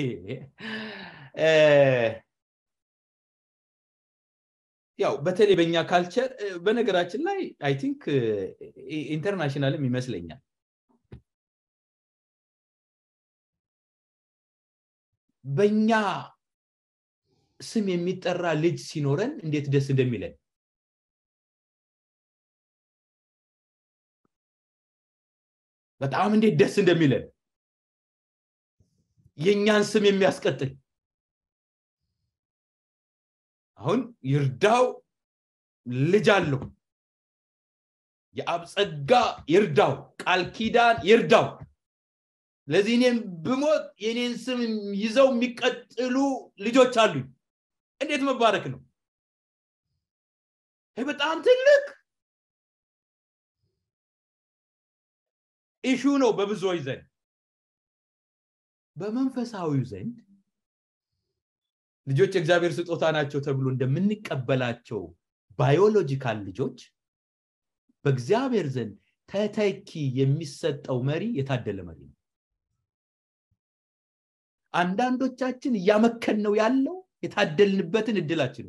ያው eh. በተለይ በእኛ ካልቸር eh, በነገራችን ላይ አይ ቲንክ ኢንተርናሽናልም ይመስለኛል በእኛ ስም የሚጠራ ልጅ ሲኖረን እንዴት ደስ እንደሚለን በጣም እንዴት ደስ እንደሚለን የእኛን ስም የሚያስቀጥል አሁን ይርዳው ልጅ አለው የአብጸጋ ይርዳው ቃል ኪዳን ይርዳው ስለዚህ እኔም ብሞት የኔን ስም ይዘው የሚቀጥሉ ልጆች አሉኝ እንዴት መባረክ ነው ይህ በጣም ትልቅ ኢሹ ነው በብዙዎች ዘንድ በመንፈሳዊው ዘንድ ልጆች የእግዚአብሔር ስጦታ ናቸው ተብሎ እንደምንቀበላቸው ባዮሎጂካል ልጆች በእግዚአብሔር ዘንድ ተተኪ የሚሰጠው መሪ የታደለ መሪ ነው አንዳንዶቻችን እያመከን ነው ያለው የታደልንበትን እድላችን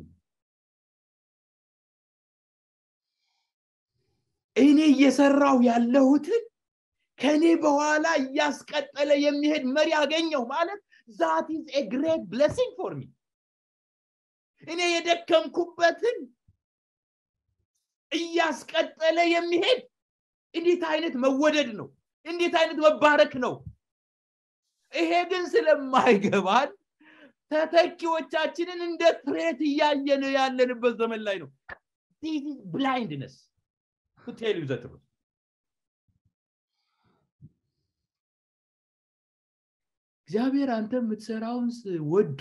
እኔ እየሰራው ያለሁትን ከኔ በኋላ እያስቀጠለ የሚሄድ መሪ አገኘው ማለት ዛት ኢዝ ኤ ግሬት ብለሲንግ ፎር ሚ እኔ የደከምኩበትን እያስቀጠለ የሚሄድ እንዴት አይነት መወደድ ነው እንዴት አይነት መባረክ ነው ይሄ ግን ስለማይገባን ተተኪዎቻችንን እንደ ትሬት እያየን ያለንበት ዘመን ላይ ነው ብላይንድነስ ቴልዩ ዘትሩት እግዚአብሔር አንተ የምትሰራውን ወዶ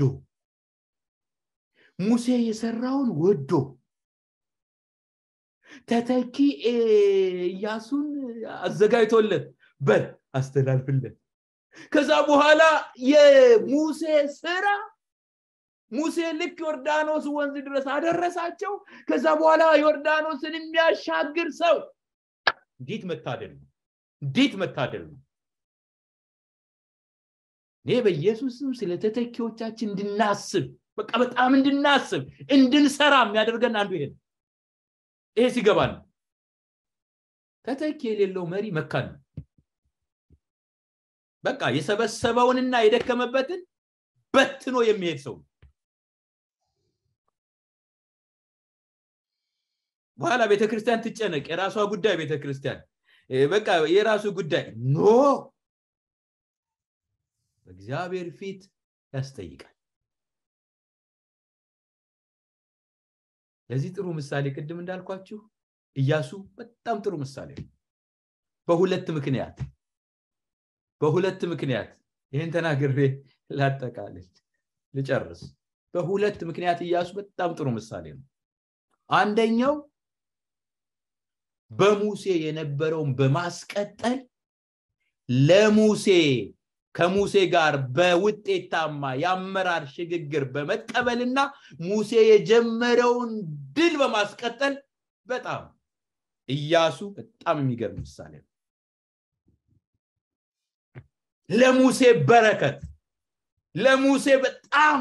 ሙሴ የሰራውን ወዶ ተተኪ እያሱን አዘጋጅቶለት በል አስተላልፍለት ከዛ በኋላ የሙሴ ስራ ሙሴ ልክ ዮርዳኖስ ወንዝ ድረስ አደረሳቸው ከዛ በኋላ ዮርዳኖስን የሚያሻግር ሰው እንዴት መታደል ነው እንዴት መታደል ነው እኔ በኢየሱስም ስለ ተተኪዎቻችን እንድናስብ በቃ በጣም እንድናስብ እንድንሰራ የሚያደርገን አንዱ ይሄ ነው ይሄ ሲገባ ነው ተተኪ የሌለው መሪ መካ ነው በቃ የሰበሰበውንና የደከመበትን በትኖ የሚሄድ ሰው በኋላ ቤተክርስቲያን ትጨነቅ የራሷ ጉዳይ ቤተክርስቲያን በቃ የራሱ ጉዳይ ኖ በእግዚአብሔር ፊት ያስጠይቃል። ለዚህ ጥሩ ምሳሌ ቅድም እንዳልኳችሁ እያሱ በጣም ጥሩ ምሳሌ ነው። በሁለት ምክንያት በሁለት ምክንያት ይህን ተናግሬ ላጠቃለች ልጨርስ። በሁለት ምክንያት እያሱ በጣም ጥሩ ምሳሌ ነው። አንደኛው በሙሴ የነበረውን በማስቀጠል ለሙሴ ከሙሴ ጋር በውጤታማ የአመራር ሽግግር በመቀበልና ሙሴ የጀመረውን ድል በማስቀጠል በጣም እያሱ በጣም የሚገርም ምሳሌ ነው። ለሙሴ በረከት፣ ለሙሴ በጣም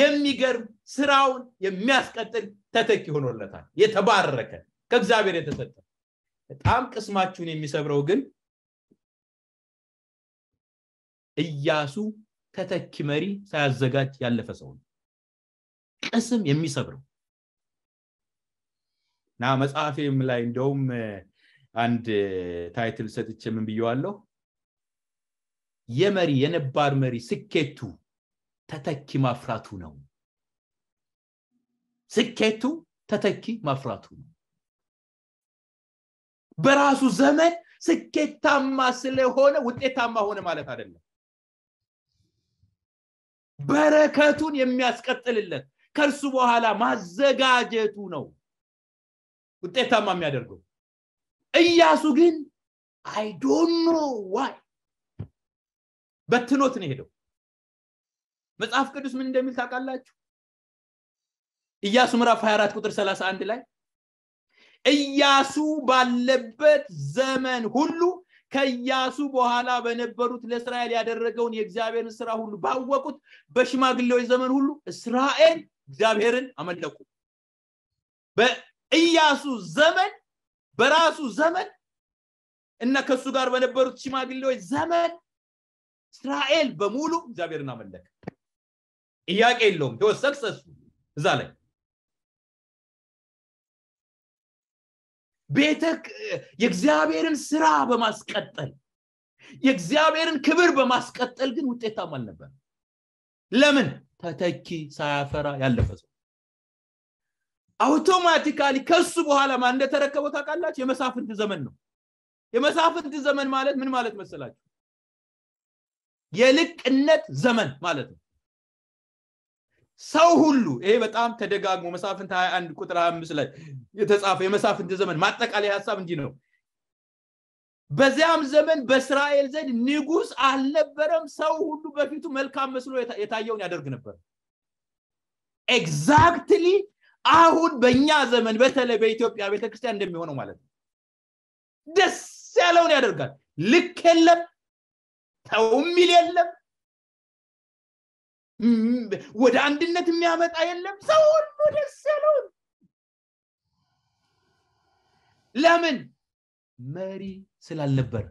የሚገርም ስራውን የሚያስቀጥል ተተኪ ሆኖለታል። የተባረከ ከእግዚአብሔር የተሰጠ በጣም ቅስማችሁን የሚሰብረው ግን እያሱ ተተኪ መሪ ሳያዘጋጅ ያለፈ ሰው ነው። ቅስም የሚሰብረው እና መጽሐፌም ላይ እንደውም አንድ ታይትል ሰጥቼ ምን ብየዋለሁ? የመሪ የነባር መሪ ስኬቱ ተተኪ ማፍራቱ ነው። ስኬቱ ተተኪ ማፍራቱ ነው። በራሱ ዘመን ስኬታማ ስለሆነ ውጤታማ ሆነ ማለት አይደለም። በረከቱን የሚያስቀጥልለት ከእርሱ በኋላ ማዘጋጀቱ ነው ውጤታማ የሚያደርገው እያሱ ግን አይዶኖ ዋይ በትኖት ነው ሄደው መጽሐፍ ቅዱስ ምን እንደሚል ታውቃላችሁ እያሱ ምዕራፍ 24 ቁጥር 31 ላይ እያሱ ባለበት ዘመን ሁሉ ከኢያሱ በኋላ በነበሩት ለእስራኤል ያደረገውን የእግዚአብሔርን ስራ ሁሉ ባወቁት በሽማግሌዎች ዘመን ሁሉ እስራኤል እግዚአብሔርን አመለኩ በኢያሱ ዘመን በራሱ ዘመን እና ከሱ ጋር በነበሩት ሽማግሌዎች ዘመን እስራኤል በሙሉ እግዚአብሔርን አመለከ ጥያቄ የለውም ተወሰክሰሱ እዛ ላይ ቤተ የእግዚአብሔርን ስራ በማስቀጠል የእግዚአብሔርን ክብር በማስቀጠል ግን ውጤታም አልነበር ለምን ተተኪ ሳያፈራ ያለፈ ሰው አውቶማቲካሊ ከሱ በኋላ ማን እንደተረከበ ታውቃላችሁ የመሳፍንት ዘመን ነው የመሳፍንት ዘመን ማለት ምን ማለት መሰላችሁ የልቅነት ዘመን ማለት ነው ሰው ሁሉ ይሄ በጣም ተደጋግሞ መሳፍንት 21 ቁጥር 25 ላይ የተጻፈ የመሳፍንት ዘመን ማጠቃላይ ሀሳብ እንዲህ ነው በዚያም ዘመን በእስራኤል ዘንድ ንጉስ አልነበረም ሰው ሁሉ በፊቱ መልካም መስሎ የታየውን ያደርግ ነበር ኤግዛክትሊ አሁን በእኛ ዘመን በተለይ በኢትዮጵያ ቤተክርስቲያን እንደሚሆነው ማለት ነው ደስ ያለውን ያደርጋል ልክ የለም ተውሚል የለም ወደ አንድነት የሚያመጣ የለም ሰው ሁሉ ደስ ያለውን ለምን መሪ ስላልነበር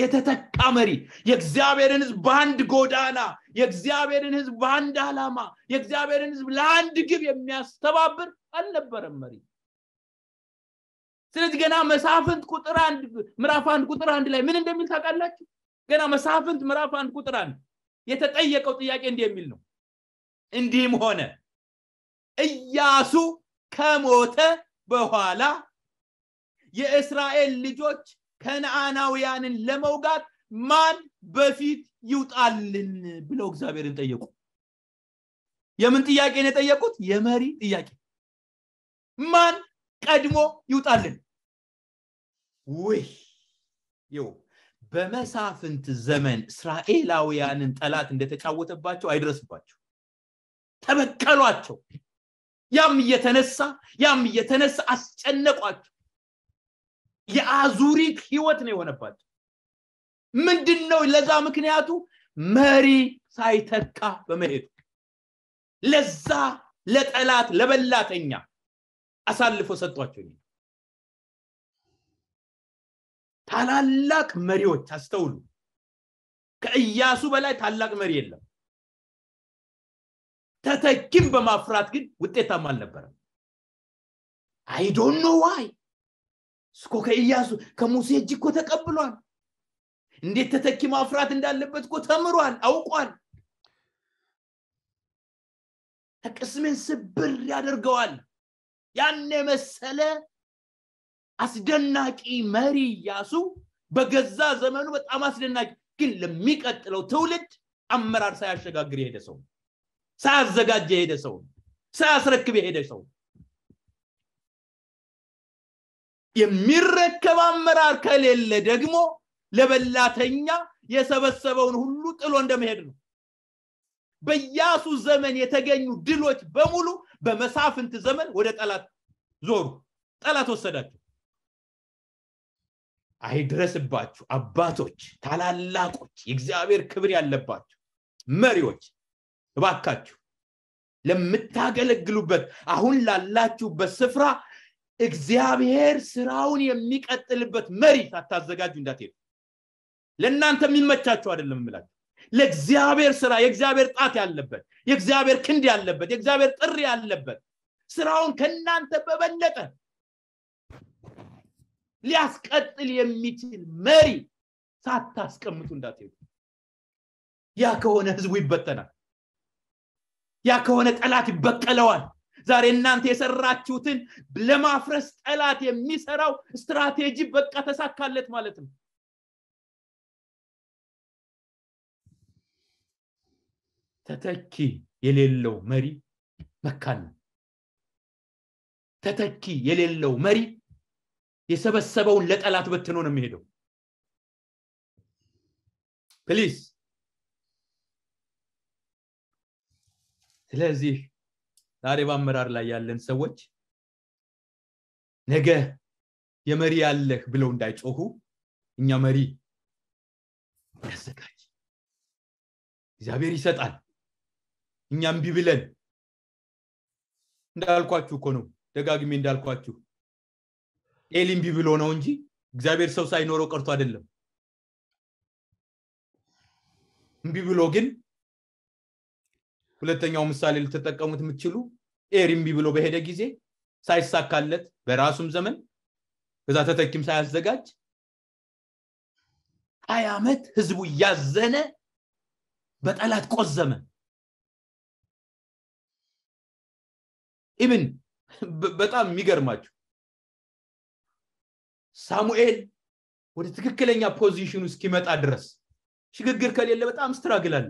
የተተካ መሪ የእግዚአብሔርን ህዝብ በአንድ ጎዳና የእግዚአብሔርን ህዝብ በአንድ አላማ የእግዚአብሔርን ህዝብ ለአንድ ግብ የሚያስተባብር አልነበረም መሪ ስለዚህ ገና መሳፍንት ቁጥር አንድ ምራፍ አንድ ቁጥር አንድ ላይ ምን እንደሚል ታውቃላችሁ ገና መሳፍንት ምዕራፍ አንድ ቁጥር አንድ የተጠየቀው ጥያቄ እንዲህ የሚል ነው እንዲህም ሆነ እያሱ ከሞተ በኋላ የእስራኤል ልጆች ከነአናውያንን ለመውጋት ማን በፊት ይውጣልን ብለው እግዚአብሔርን ጠየቁ የምን ጥያቄን የጠየቁት የመሪ ጥያቄ ማን ቀድሞ ይውጣልን ውይ ይው በመሳፍንት ዘመን እስራኤላውያንን ጠላት እንደተጫወተባቸው አይድረስባቸው ተበቀሏቸው ያም እየተነሳ ያም እየተነሳ አስጨነቋቸው የአዙሪክ ህይወት ነው የሆነባቸው ምንድን ነው ለዛ ምክንያቱ መሪ ሳይተካ በመሄዱ ለዛ ለጠላት ለበላተኛ አሳልፎ ሰጧቸው ታላላቅ መሪዎች አስተውሉ ከእያሱ በላይ ታላቅ መሪ የለም ተተኪም በማፍራት ግን ውጤታም አልነበረም አይዶኖ ዋይ እስኮ ከኢያሱ ከሙሴ እጅ እኮ ተቀብሏል እንዴት ተተኪ ማፍራት እንዳለበት እኮ ተምሯል አውቋል ቅስሜን ስብር ያደርገዋል ያን የመሰለ አስደናቂ መሪ እያሱ በገዛ ዘመኑ በጣም አስደናቂ ግን ለሚቀጥለው ትውልድ አመራር ሳያሸጋግር የሄደ ሰው ሳያዘጋጀ የሄደ ሰው ሳያስረክብ የሄደ ሰው የሚረከብ አመራር ከሌለ ደግሞ ለበላተኛ የሰበሰበውን ሁሉ ጥሎ እንደመሄድ ነው በያሱ ዘመን የተገኙ ድሎች በሙሉ በመሳፍንት ዘመን ወደ ጠላት ዞሩ ጠላት ወሰዳቸው አይድረስባችሁ። አባቶች፣ ታላላቆች፣ የእግዚአብሔር ክብር ያለባችሁ መሪዎች እባካችሁ ለምታገለግሉበት አሁን ላላችሁበት ስፍራ እግዚአብሔር ስራውን የሚቀጥልበት መሪ ሳታዘጋጁ እንዳትሄዱ። ለእናንተ የሚመቻችሁ አይደለም የምላችሁ ለእግዚአብሔር ስራ የእግዚአብሔር ጣት ያለበት የእግዚአብሔር ክንድ ያለበት የእግዚአብሔር ጥሪ ያለበት ስራውን ከእናንተ በበለጠ ሊያስቀጥል የሚችል መሪ ሳታስቀምጡ እንዳትሄዱ። ያ ከሆነ ህዝቡ ይበተናል። ያ ከሆነ ጠላት ይበቀለዋል። ዛሬ እናንተ የሰራችሁትን ለማፍረስ ጠላት የሚሰራው ስትራቴጂ በቃ ተሳካለት ማለት ነው። ተተኪ የሌለው መሪ መካን ነው። ተተኪ የሌለው መሪ የሰበሰበውን ለጠላት በትኖ ነው የሚሄደው ፕሊዝ ስለዚህ ዛሬ በአመራር ላይ ያለን ሰዎች ነገ የመሪ ያለህ ብለው እንዳይጮሁ እኛ መሪ ያዘጋጅ እግዚአብሔር ይሰጣል እኛም ቢብለን እንዳልኳችሁ እኮ ነው ደጋግሜ እንዳልኳችሁ ኤሊ ብሎ ነው እንጂ እግዚአብሔር ሰው ሳይኖረው ቀርቶ አይደለም። እምቢ ብሎ ግን ሁለተኛው ምሳሌ ልትጠቀሙት የምትችሉ ኤሪ እምቢ ብሎ በሄደ ጊዜ ሳይሳካለት በራሱም ዘመን ከዛ ተተኪም ሳያዘጋጅ ሀያ ዓመት ህዝቡ እያዘነ በጠላት ቆዘመ። ኢብን በጣም የሚገርማችሁ ሳሙኤል ወደ ትክክለኛ ፖዚሽን እስኪመጣ ድረስ ሽግግር ከሌለ በጣም ስትራግል አለ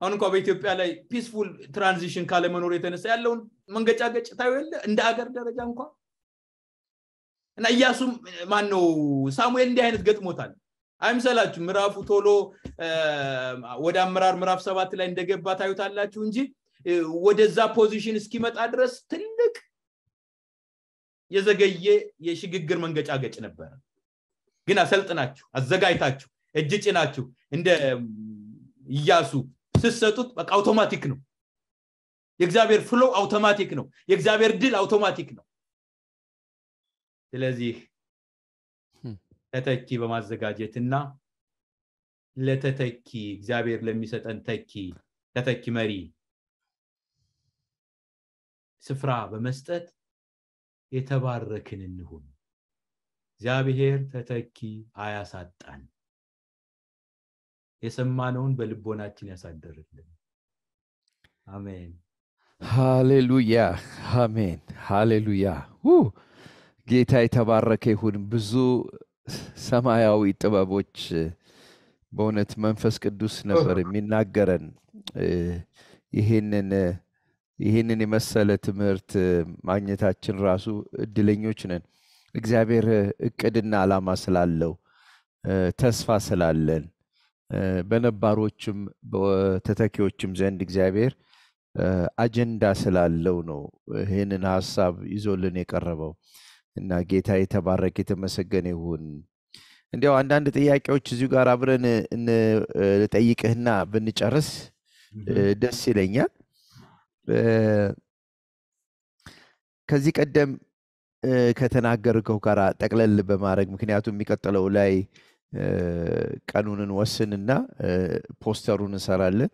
አሁን እንኳ በኢትዮጵያ ላይ ፒስፉል ትራንዚሽን ካለመኖር የተነሳ ያለውን መንገጫ ገጭታ የለ እንደ አገር ደረጃ እንኳ እና እያሱም ማን ነው ሳሙኤል እንዲህ አይነት ገጥሞታል አይምሰላችሁ ምዕራፉ ቶሎ ወደ አመራር ምዕራፍ ሰባት ላይ እንደገባ ታዩታላችሁ እንጂ ወደዛ ፖዚሽን እስኪመጣ ድረስ ትልቅ የዘገየ የሽግግር ገጭ ነበረ ግን አሰልጥናችሁ አዘጋጅታችሁ እጅ ጭናችሁ እንደ እያሱ ስሰጡት በቃ አውቶማቲክ ነው የእግዚአብሔር ፍሎ አውቶማቲክ ነው የእግዚአብሔር ድል አውቶማቲክ ነው ስለዚህ ተተኪ እና ለተተኪ እግዚአብሔር ለሚሰጠን ተኪ ተተኪ መሪ ስፍራ በመስጠት የተባረክን እንሁን። እግዚአብሔር ተተኪ አያሳጣን። የሰማነውን በልቦናችን ያሳደርልን። አሜን። ሃሌሉያ፣ አሜን፣ ሃሌሉያ። ጌታ የተባረከ ይሁን። ብዙ ሰማያዊ ጥበቦች በእውነት መንፈስ ቅዱስ ነበር የሚናገረን ይህንን ይህንን የመሰለ ትምህርት ማግኘታችን ራሱ እድለኞች ነን። እግዚአብሔር እቅድና ዓላማ ስላለው ተስፋ ስላለን በነባሮችም በተተኪዎችም ዘንድ እግዚአብሔር አጀንዳ ስላለው ነው ይህንን ሀሳብ ይዞልን የቀረበው እና ጌታ የተባረክ የተመሰገነ ይሁን። እንዲያው አንዳንድ ጥያቄዎች እዚሁ ጋር አብረን ልጠይቅህና ብንጨርስ ደስ ይለኛል። ከዚህ ቀደም ከተናገርከው ጋር ጠቅለል በማድረግ ምክንያቱም የሚቀጥለው ላይ ቀኑንን ወስንና ፖስተሩን እንሰራለን።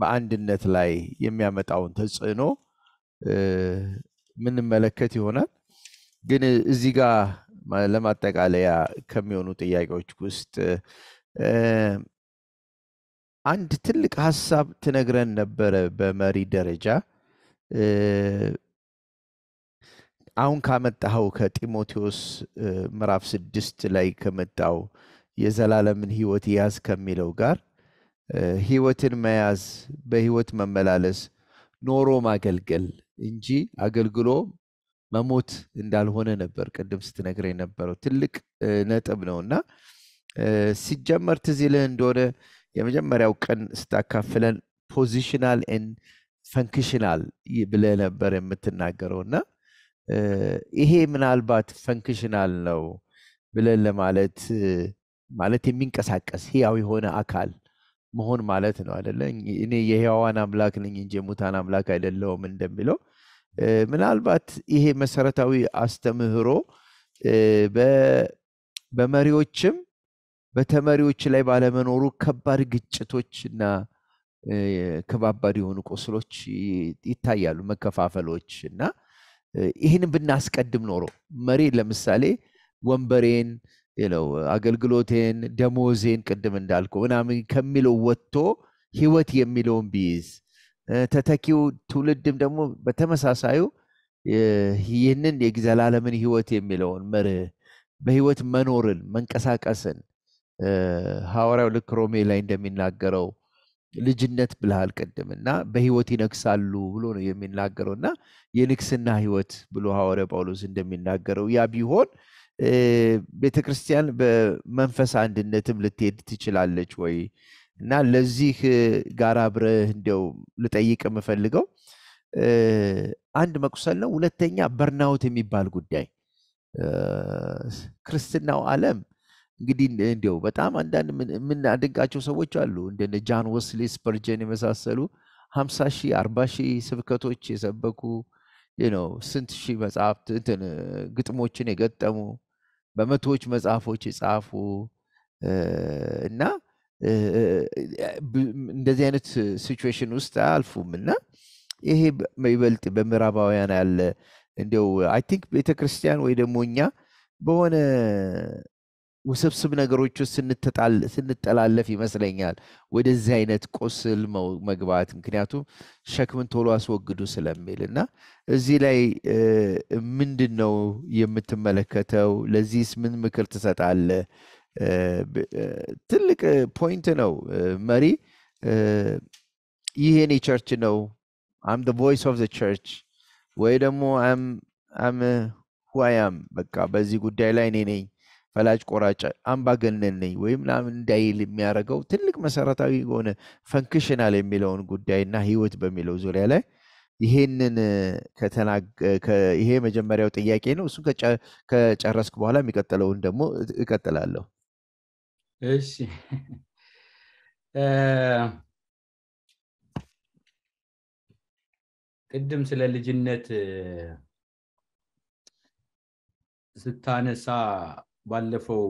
በአንድነት ላይ የሚያመጣውን ተጽዕኖ የምንመለከት ይሆናል። ግን እዚህ ጋር ለማጠቃለያ ከሚሆኑ ጥያቄዎች ውስጥ አንድ ትልቅ ሀሳብ ትነግረን ነበረ በመሪ ደረጃ አሁን ካመጣኸው ከጢሞቴዎስ ምዕራፍ ስድስት ላይ ከመጣው የዘላለምን ህይወት ያዝ ከሚለው ጋር ህይወትን መያዝ በህይወት መመላለስ ኖሮ ማገልገል እንጂ አገልግሎ መሞት እንዳልሆነ ነበር ቅድም ስትነግር የነበረው ትልቅ ነጥብ ነው እና ሲጀመር ትዝ ይልህ እንደሆነ የመጀመሪያው ቀን ስታካፍለን ፖዚሽናል ን ፈንክሽናል ብለ ነበር የምትናገረው እና ይሄ ምናልባት ፈንክሽናል ነው ብለን ለማለት ማለት የሚንቀሳቀስ ህያው የሆነ አካል መሆን ማለት ነው አደለ እኔ የህያዋን አምላክ ነኝ እንጂ የሙታን አምላክ አይደለውም እንደሚለው ምናልባት ይሄ መሰረታዊ አስተምህሮ በመሪዎችም በተመሪዎች ላይ ባለመኖሩ ከባድ ግጭቶች እና ከባባድ የሆኑ ቁስሎች ይታያሉ፣ መከፋፈሎች እና ይህንን ብናስቀድም ኖሮ መሪ ለምሳሌ ወንበሬን ለው አገልግሎቴን፣ ደሞዜን ቅድም እንዳልኩ ምናምን ከሚለው ወጥቶ ህይወት የሚለውን ቢይዝ ተተኪው ትውልድም ደግሞ በተመሳሳዩ ይህንን የዘላለምን ህይወት የሚለውን መርህ በህይወት መኖርን መንቀሳቀስን ሐዋርያው ልክ ሮሜ ላይ እንደሚናገረው ልጅነት ብልሃል ቅድም እና በህይወት ይነግሳሉ ብሎ ነው የሚናገረው እና የንግስና ህይወት ብሎ ሐዋርያው ጳውሎስ እንደሚናገረው ያ ቢሆን ቤተክርስቲያን በመንፈስ አንድነትም ልትሄድ ትችላለች ወይ እና ለዚህ ጋር አብረህ እንዲያው ልጠይቅ የምፈልገው አንድ መቁሰል ነው። ሁለተኛ በርናውት የሚባል ጉዳይ ክርስትናው ዓለም እንግዲህ እንዲያው በጣም አንዳንድ የምናደንቃቸው ሰዎች አሉ እንደ ጃን ወስሌ ስፐርጀን የመሳሰሉ ሀምሳ ሺህ አርባ ሺህ ስብከቶች የሰበኩ ነው ስንት ሺህ መጽሐፍት እንትን ግጥሞችን የገጠሙ በመቶዎች መጽሐፎች የጻፉ እና እንደዚህ አይነት ሲዌሽን ውስጥ አልፉም እና ይሄ ይበልጥ በምዕራባውያን ያለ እንዲው አይ ቲንክ ቤተክርስቲያን ወይ ደግሞ እኛ በሆነ ውስብስብ ነገሮች ውስጥ ስንጠላለፍ ይመስለኛል ወደዚህ አይነት ቁስል መግባት። ምክንያቱም ሸክምን ቶሎ አስወግዱ ስለሚል እና እዚህ ላይ ምንድን ነው የምትመለከተው? ለዚህስ ምን ምክር ትሰጣለህ? ትልቅ ፖይንት ነው መሪ። ይህ የኔ ቸርች ነው። አም ቮይስ ኦፍ ቸርች ወይ ደግሞ አም ሁዋያም በቃ በዚህ ጉዳይ ላይ እኔ ነኝ ፈላጭ ቆራጭ አምባገነን ነኝ ወይም ምናምን እንዳይል የሚያደርገው ትልቅ መሰረታዊ የሆነ ፈንክሽናል የሚለውን ጉዳይና ህይወት በሚለው ዙሪያ ላይ ይሄንን ይሄ መጀመሪያው ጥያቄ ነው። እሱን ከጨረስክ በኋላ የሚቀጥለውን ደግሞ እቀጥላለሁ። እሺ ቅድም ስለ ልጅነት ስታነሳ ባለፈው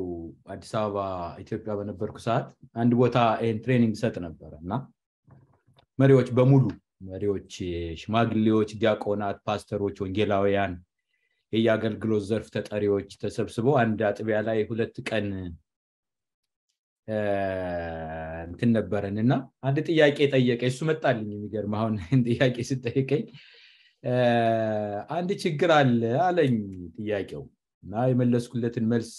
አዲስ አበባ ኢትዮጵያ በነበርኩ ሰዓት አንድ ቦታ ይህን ትሬኒንግ ሰጥ ነበረ እና መሪዎች በሙሉ መሪዎች፣ ሽማግሌዎች፣ ዲያቆናት፣ ፓስተሮች፣ ወንጌላውያን፣ የየአገልግሎት ዘርፍ ተጠሪዎች ተሰብስበው አንድ አጥቢያ ላይ ሁለት ቀን እንትን ነበረን እና አንድ ጥያቄ ጠየቀ። እሱ መጣልኝ። የሚገርም አሁን ጥያቄ ስጠይቀኝ አንድ ችግር አለ አለኝ ጥያቄው እና የመለስኩለትን መልስ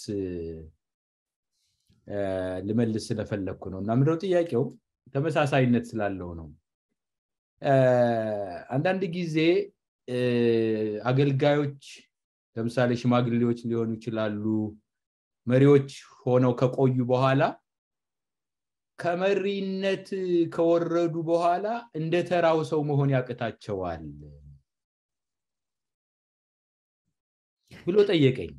ልመልስ ስለፈለግኩ ነው እና ምንድነው ጥያቄው ተመሳሳይነት ስላለው ነው አንዳንድ ጊዜ አገልጋዮች ለምሳሌ ሽማግሌዎች ሊሆኑ ይችላሉ መሪዎች ሆነው ከቆዩ በኋላ ከመሪነት ከወረዱ በኋላ እንደ ተራው ሰው መሆን ያቅታቸዋል ብሎ ጠየቀኝ።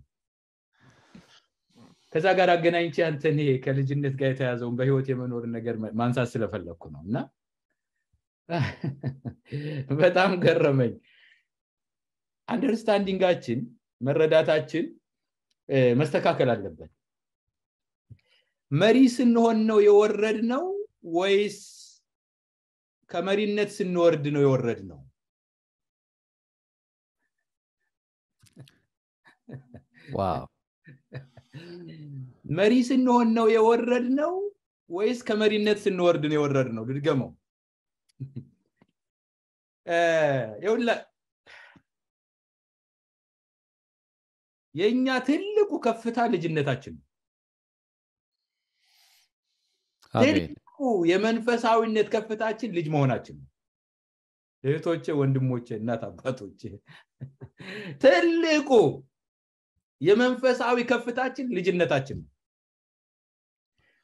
ከዛ ጋር አገናኝቺ አንተን ይሄ ከልጅነት ጋር የተያዘውን በህይወት የመኖር ነገር ማንሳት ስለፈለግኩ ነው እና በጣም ገረመኝ። አንደርስታንዲንጋችን መረዳታችን መስተካከል አለበት። መሪ ስንሆን ነው የወረድ ነው ወይስ ከመሪነት ስንወርድ ነው የወረድ ነው? መሪ ስንሆን ነው የወረድ ነው ወይስ ከመሪነት ስንወርድ ነው የወረድ ነው? ልድገመው። የእኛ ትልቁ ከፍታ ልጅነታችን ነው። ትልቁ የመንፈሳዊነት ከፍታችን ልጅ መሆናችን ነው። እህቶቼ፣ ወንድሞቼ፣ እናት አባቶቼ ትልቁ የመንፈሳዊ ከፍታችን ልጅነታችን ነው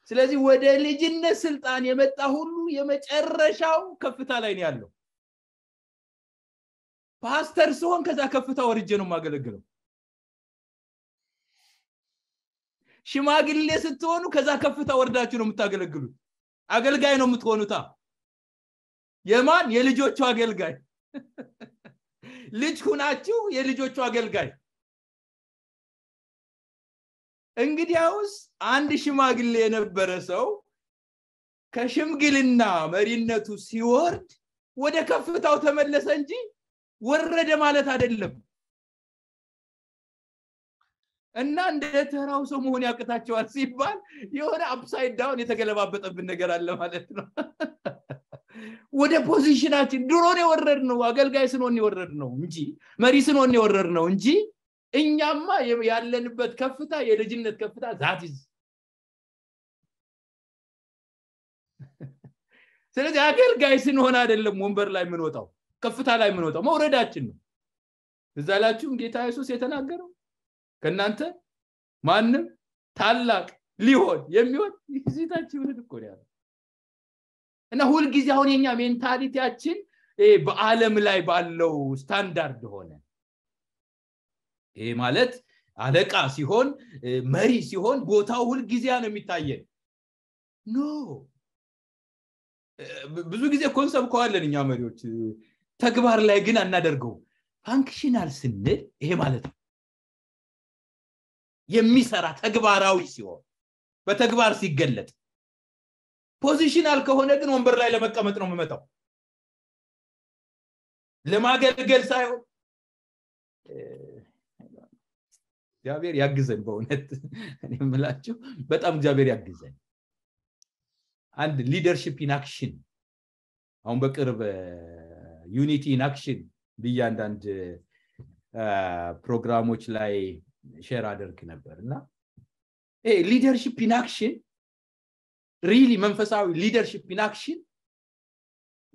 ስለዚህ ወደ ልጅነት ስልጣን የመጣ ሁሉ የመጨረሻው ከፍታ ላይ ነው ያለው ፓስተር ሲሆን ከዛ ከፍታ ወርጄ ነው የማገለግለው ሽማግሌ ስትሆኑ ከዛ ከፍታ ወርዳችሁ ነው የምታገለግሉት አገልጋይ ነው የምትሆኑታ የማን የልጆቹ አገልጋይ ልጅ ሁናችሁ የልጆቹ አገልጋይ እንግዲያውስ አንድ ሽማግሌ የነበረ ሰው ከሽምግልና መሪነቱ ሲወርድ ወደ ከፍታው ተመለሰ እንጂ ወረደ ማለት አይደለም እና እንደ ተራው ሰው መሆን ያቅታቸዋል ሲባል የሆነ አፕሳይድ ዳውን የተገለባበጠብን ነገር አለ ማለት ነው ወደ ፖዚሽናችን ድሮን የወረድ ነው አገልጋይ ስንሆን የወረድ ነው እንጂ መሪ ስንሆን የወረድ ነው እንጂ እኛማ ያለንበት ከፍታ የልጅነት ከፍታ ዛቲዝ ስለዚህ አገልጋይ ስንሆን አይደለም ወንበር ላይ የምንወጣው ከፍታ ላይ የምንወጣው መውረዳችን ነው እዛ ላችሁም ጌታ ኢየሱስ የተናገረው ከእናንተ ማንም ታላቅ ሊሆን የሚሆን ሴታችሁንን እኮ ያለ እና ሁልጊዜ አሁን የኛ ሜንታሊቲያችን በአለም ላይ ባለው ስታንዳርድ ሆነን ይሄ ማለት አለቃ ሲሆን መሪ ሲሆን ቦታው ሁልጊዜ ነው የሚታየን ኖ ብዙ ጊዜ ኮንሰብ ከዋለን እኛ መሪዎች ተግባር ላይ ግን አናደርገው ፋንክሽናል ስንል ይሄ ማለት ነው የሚሰራ ተግባራዊ ሲሆን በተግባር ሲገለጥ ፖዚሽናል ከሆነ ግን ወንበር ላይ ለመቀመጥ ነው የምመጣው ለማገልገል ሳይሆን እግዚአብሔር ያግዘን። በእውነት የምላችሁ በጣም እግዚአብሔር ያግዘን። አንድ ሊደርሽፕ ኢንአክሽን አሁን በቅርብ ዩኒቲ ኢንአክሽን ብዬ ፕሮግራሞች ላይ ሼር አደርግ ነበር እና ሊደርሽፕ ኢንአክሽን ሪሊ መንፈሳዊ ሊደርሽፕ ኢንአክሽን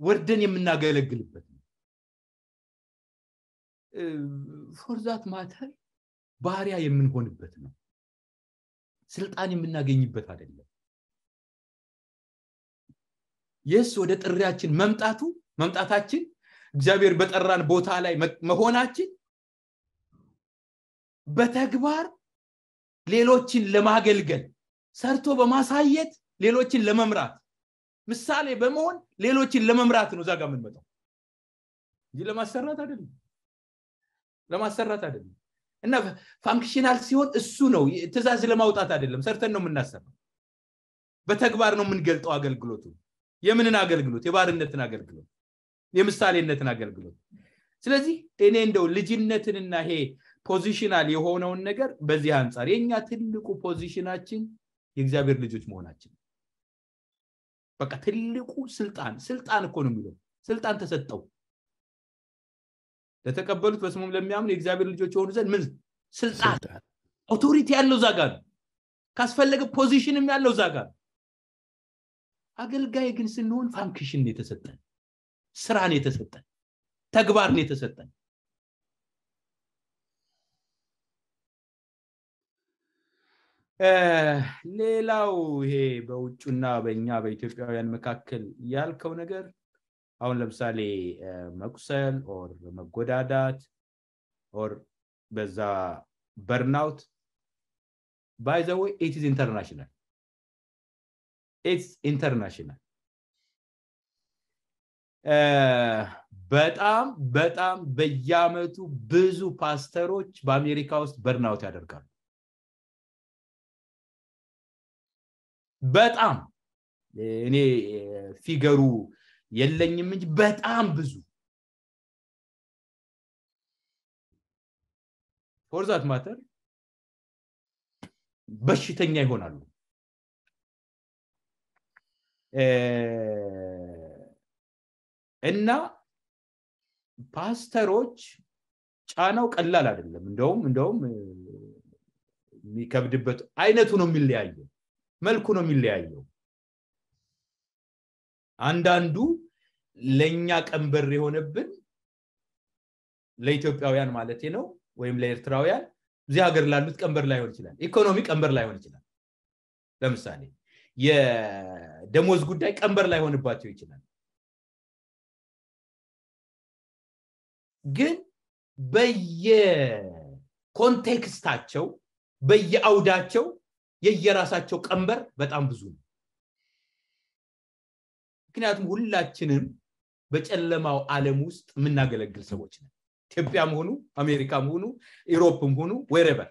ወርደን የምናገለግልበት ነው ፎርዛት ማተር ባሪያ የምንሆንበት ነው። ስልጣን የምናገኝበት አይደለም። የስ ወደ ጥሪያችን መምጣቱ መምጣታችን እግዚአብሔር በጠራን ቦታ ላይ መሆናችን በተግባር ሌሎችን ለማገልገል ሰርቶ በማሳየት ሌሎችን ለመምራት ምሳሌ በመሆን ሌሎችን ለመምራት ነው እዛ ጋር የምንመጣው እንጂ ለማሰራት አይደለም ለማሰራት አይደለም እና ፋንክሽናል ሲሆን እሱ ነው ትእዛዝ ለማውጣት አይደለም ሰርተን ነው የምናሰራው በተግባር ነው የምንገልጠው አገልግሎቱ የምንን አገልግሎት የባርነትን አገልግሎት የምሳሌነትን አገልግሎት ስለዚህ እኔ እንደው ልጅነትንና ይሄ ፖዚሽናል የሆነውን ነገር በዚህ አንጻር የእኛ ትልቁ ፖዚሽናችን የእግዚአብሔር ልጆች መሆናችን በቃ ትልቁ ስልጣን ስልጣን እኮ ነው የሚለው ስልጣን ተሰጠው ለተቀበሉት በስሙም ለሚያምን የእግዚአብሔር ልጆች የሆኑ ዘንድ ምን ስልጣን አውቶሪቲ ያለው ዛጋ ነው ካስፈለገ ፖዚሽንም ያለው ዛጋ ነው አገልጋይ ግን ስንሆን ፋንክሽን የተሰጠን ስራን የተሰጠን ተግባርን የተሰጠን ሌላው ይሄ በውጩና በእኛ በኢትዮጵያውያን መካከል ያልከው ነገር አሁን ለምሳሌ መቁሰል ኦር መጎዳዳት ኦር በዛ በርናውት ባይዘወይ ኢትዝ ኢንተርናሽናል ኢትስ ኢንተርናሽናል በጣም በጣም በየአመቱ ብዙ ፓስተሮች በአሜሪካ ውስጥ በርናውት ያደርጋሉ በጣም እኔ ፊገሩ የለኝም እንጂ በጣም ብዙ ፎርዛት ማተር በሽተኛ ይሆናሉ። እና ፓስተሮች ጫናው ቀላል አይደለም። እንደውም እንደውም የሚከብድበት አይነቱ ነው የሚለያየው፣ መልኩ ነው የሚለያየው። አንዳንዱ ለእኛ ቀንበር የሆነብን ለኢትዮጵያውያን ማለት ነው ወይም ለኤርትራውያን እዚህ ሀገር ላሉት ቀንበር ላይሆን ይችላል ኢኮኖሚ ቀንበር ላይሆን ይችላል ለምሳሌ የደሞዝ ጉዳይ ቀንበር ላይሆንባቸው ይችላል ግን በየኮንቴክስታቸው በየአውዳቸው የየራሳቸው ቀንበር በጣም ብዙ ነው ምክንያቱም ሁላችንም በጨለማው ዓለም ውስጥ የምናገለግል ሰዎች ነን ኢትዮጵያም ሆኑ አሜሪካም ሆኑ ኢሮፕም ሆኑ ወይረበር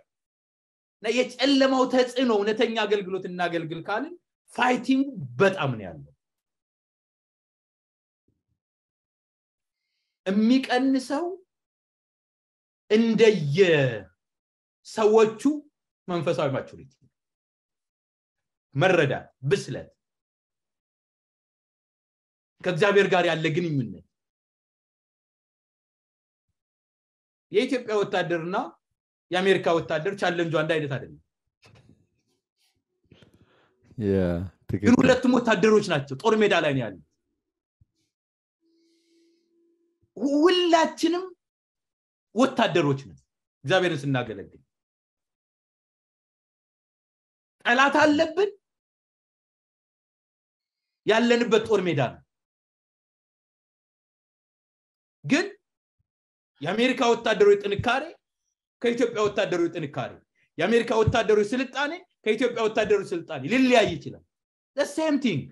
እና የጨለማው ተጽዕኖ እውነተኛ አገልግሎት እናገልግል ካልን ፋይቲንግ በጣም ነው ያለው የሚቀንሰው እንደየ ሰዎቹ መንፈሳዊ ማቹሪቲ መረዳት ብስለት ከእግዚአብሔር ጋር ያለ ግንኙነት የኢትዮጵያ ወታደርና የአሜሪካ ወታደር ቻለንጁ አንድ አይነት አይደለም ግን ሁለቱም ወታደሮች ናቸው ጦር ሜዳ ላይ ነው ያሉት ሁላችንም ወታደሮች ነን እግዚአብሔርን ስናገለግል ጠላት አለብን ያለንበት ጦር ሜዳ ነው ግን የአሜሪካ ወታደሮች ጥንካሬ ከኢትዮጵያ ወታደሮች ጥንካሬ የአሜሪካ ወታደሮች ስልጣኔ ከኢትዮጵያ ወታደሮች ስልጣኔ ሊለያይ ይችላል ሴም ቲንግ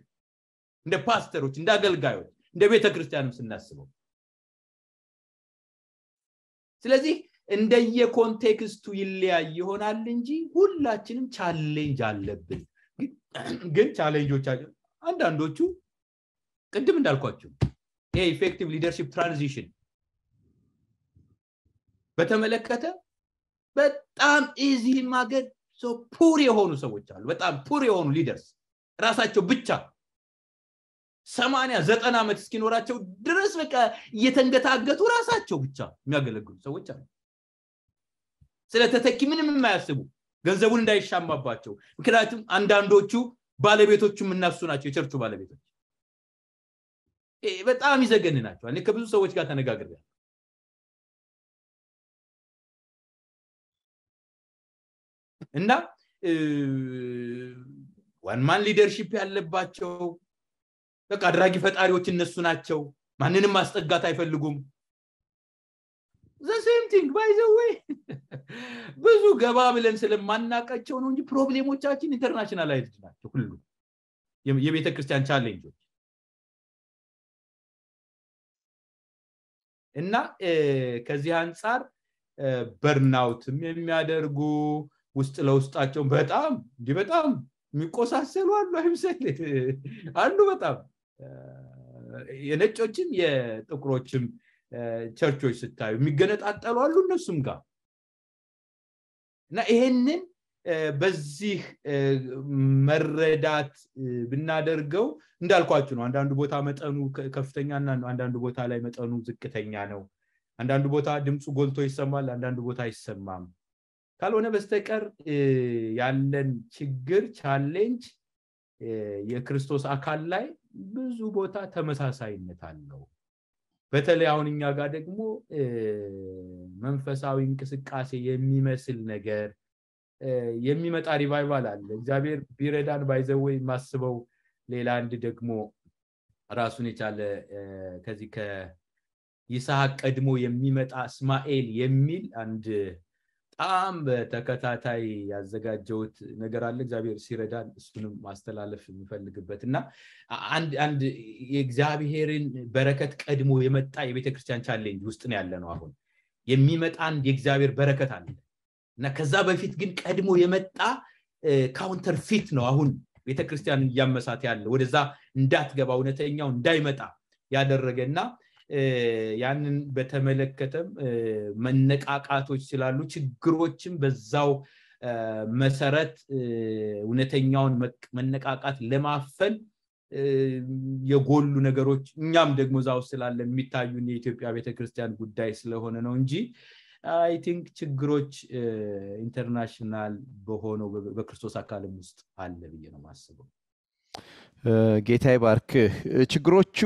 እንደ ፓስተሮች እንደ አገልጋዮች እንደ ቤተ ክርስቲያንም ስናስበው ስለዚህ እንደየኮንቴክስቱ ይለያይ ይሆናል እንጂ ሁላችንም ቻሌንጅ አለብን ግን ቻሌንጆቻችን አንዳንዶቹ ቅድም እንዳልኳችሁ የኢፌክቲቭ ሊደርሽፕ ትራንዚሽን በተመለከተ በጣም እዚህ ማገድ ፑር የሆኑ ሰዎች አሉ። በጣም ፑር የሆኑ ሊደርስ ራሳቸው ብቻ ሰማንያ ዘጠና ዓመት እስኪኖራቸው ድረስ በቃ እየተንገታገቱ ራሳቸው ብቻ የሚያገለግሉ ሰዎች አሉ። ስለ ተተኪ ምንም የማያስቡ ገንዘቡን እንዳይሻማባቸው። ምክንያቱም አንዳንዶቹ ባለቤቶቹ እናሱ ናቸው፣ የቸርቹ ባለቤቶች በጣም ናቸው እኔ ከብዙ ሰዎች ጋር ተነጋግር እና ዋንማን ሊደርሺፕ ያለባቸው በቃ አድራጊ ፈጣሪዎች እነሱ ናቸው። ማንንም ማስጠጋት አይፈልጉም። ዘሴምቲንግ ባይዘወይ ብዙ ገባ ብለን ስለማናቃቸው ነው እንጂ ፕሮብሌሞቻችን ኢንተርናሽናላይዝድ ናቸው ሁሉ የቤተ ክርስቲያን ቻሌንጆች እና ከዚህ አንጻር በርናውትም የሚያደርጉ ውስጥ ለውስጣቸው በጣም እንዲህ በጣም የሚቆሳሰሉ አሉ አይምሰል አሉ በጣም የነጮችም የጥቁሮችም ቸርቾች ስታዩ የሚገነጣጠሉ አሉ እነሱም ጋር እና ይሄንን በዚህ መረዳት ብናደርገው እንዳልኳችሁ ነው አንዳንዱ ቦታ መጠኑ ከፍተኛና አንዳንዱ ቦታ ላይ መጠኑ ዝቅተኛ ነው አንዳንዱ ቦታ ድምፁ ጎልቶ ይሰማል አንዳንዱ ቦታ አይሰማም ካልሆነ በስተቀር ያለን ችግር ቻሌንጅ የክርስቶስ አካል ላይ ብዙ ቦታ ተመሳሳይነት አለው በተለይ አሁን እኛ ጋር ደግሞ መንፈሳዊ እንቅስቃሴ የሚመስል ነገር የሚመጣ ሪቫይቫል አለ እግዚአብሔር ቢረዳን ባይዘወይ ማስበው ሌላ አንድ ደግሞ ራሱን የቻለ ከዚህ ከይስሐቅ ቀድሞ የሚመጣ እስማኤል የሚል አንድ በጣም በተከታታይ ያዘጋጀውት ነገር አለ እግዚአብሔር ሲረዳን እሱንም ማስተላለፍ የሚፈልግበት እና አንድ የእግዚአብሔርን በረከት ቀድሞ የመጣ የቤተክርስቲያን ቻሌንጅ ውስጥ ነው ያለ ነው አሁን የሚመጣ አንድ የእግዚአብሔር በረከት አለ እና ከዛ በፊት ግን ቀድሞ የመጣ ካውንተር ፊት ነው አሁን ቤተክርስቲያን እያመሳት ያለ ወደዛ እንዳትገባ እውነተኛው እንዳይመጣ ያደረገ እና ያንን በተመለከተም መነቃቃቶች ስላሉ ችግሮችም በዛው መሰረት እውነተኛውን መነቃቃት ለማፈን የጎሉ ነገሮች እኛም ደግሞ ዛው ስላለ የሚታዩን የኢትዮጵያ ቤተክርስቲያን ጉዳይ ስለሆነ ነው እንጂ አይ ቲንክ ችግሮች ኢንተርናሽናል በሆነው በክርስቶስ አካልም ውስጥ አለ ብዬ ነው ማስበው ጌታ ባርክ ችግሮቹ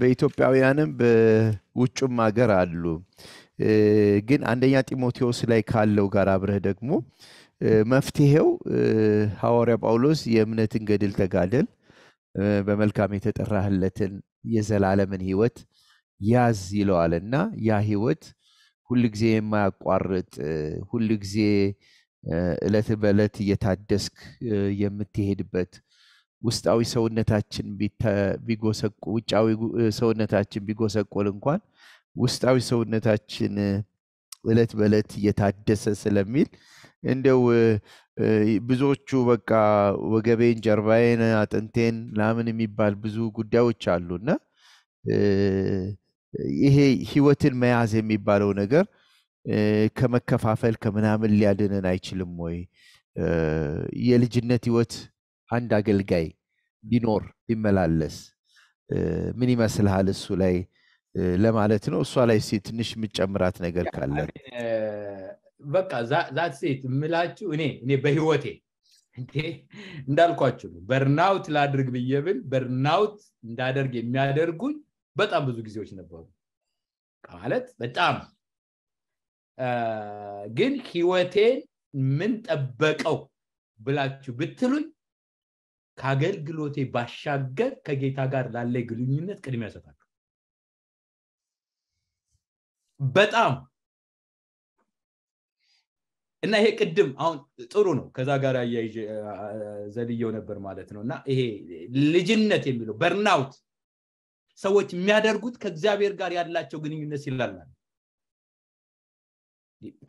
በኢትዮጵያውያንም በውጩም ሀገር አሉ ግን አንደኛ ጢሞቴዎስ ላይ ካለው ጋር አብረህ ደግሞ መፍትሄው ሐዋርያ ጳውሎስ የእምነትን ገድል ተጋደል በመልካም የተጠራህለትን የዘላለምን ህይወት ያዝ ይለዋል እና ያ ህይወት ጊዜ የማያቋርጥ ጊዜ እለት በእለት እየታደስክ የምትሄድበት ውስጣዊ ሰውነታችን ቢጎሰቁ ውጫዊ ሰውነታችን ቢጎሰቆል እንኳን ውስጣዊ ሰውነታችን እለት በእለት እየታደሰ ስለሚል እንደው ብዙዎቹ በቃ ወገቤን፣ ጀርባዬን፣ አጥንቴን ምናምን የሚባል ብዙ ጉዳዮች አሉ እና። ይሄ ህይወትን መያዝ የሚባለው ነገር ከመከፋፈል ከምናምን ሊያድንን አይችልም ወይ? የልጅነት ህይወት አንድ አገልጋይ ቢኖር ቢመላለስ ምን ይመስልሃል? እሱ ላይ ለማለት ነው። እሷ ላይ ትንሽ የምጨምራት ነገር ካለ በቃ ዛት ሴት የምላችሁ እኔ እኔ በህይወቴ እንዳልኳችሁ በርናውት ላድርግ ብዬ ብል በርናውት እንዳደርግ የሚያደርጉኝ በጣም ብዙ ጊዜዎች ነበሩ ማለት በጣም ግን ህይወቴን ምን ጠበቀው ብላችሁ ብትሉኝ ከአገልግሎቴ ባሻገር ከጌታ ጋር ላለ ግንኙነት ቅድሚያ ሰጣለሁ በጣም እና ይሄ ቅድም አሁን ጥሩ ነው ከዛ ጋር ዘልየው ነበር ማለት ነው እና ይሄ ልጅነት የሚለው በርናውት ሰዎች የሚያደርጉት ከእግዚአብሔር ጋር ያላቸው ግንኙነት ይላላል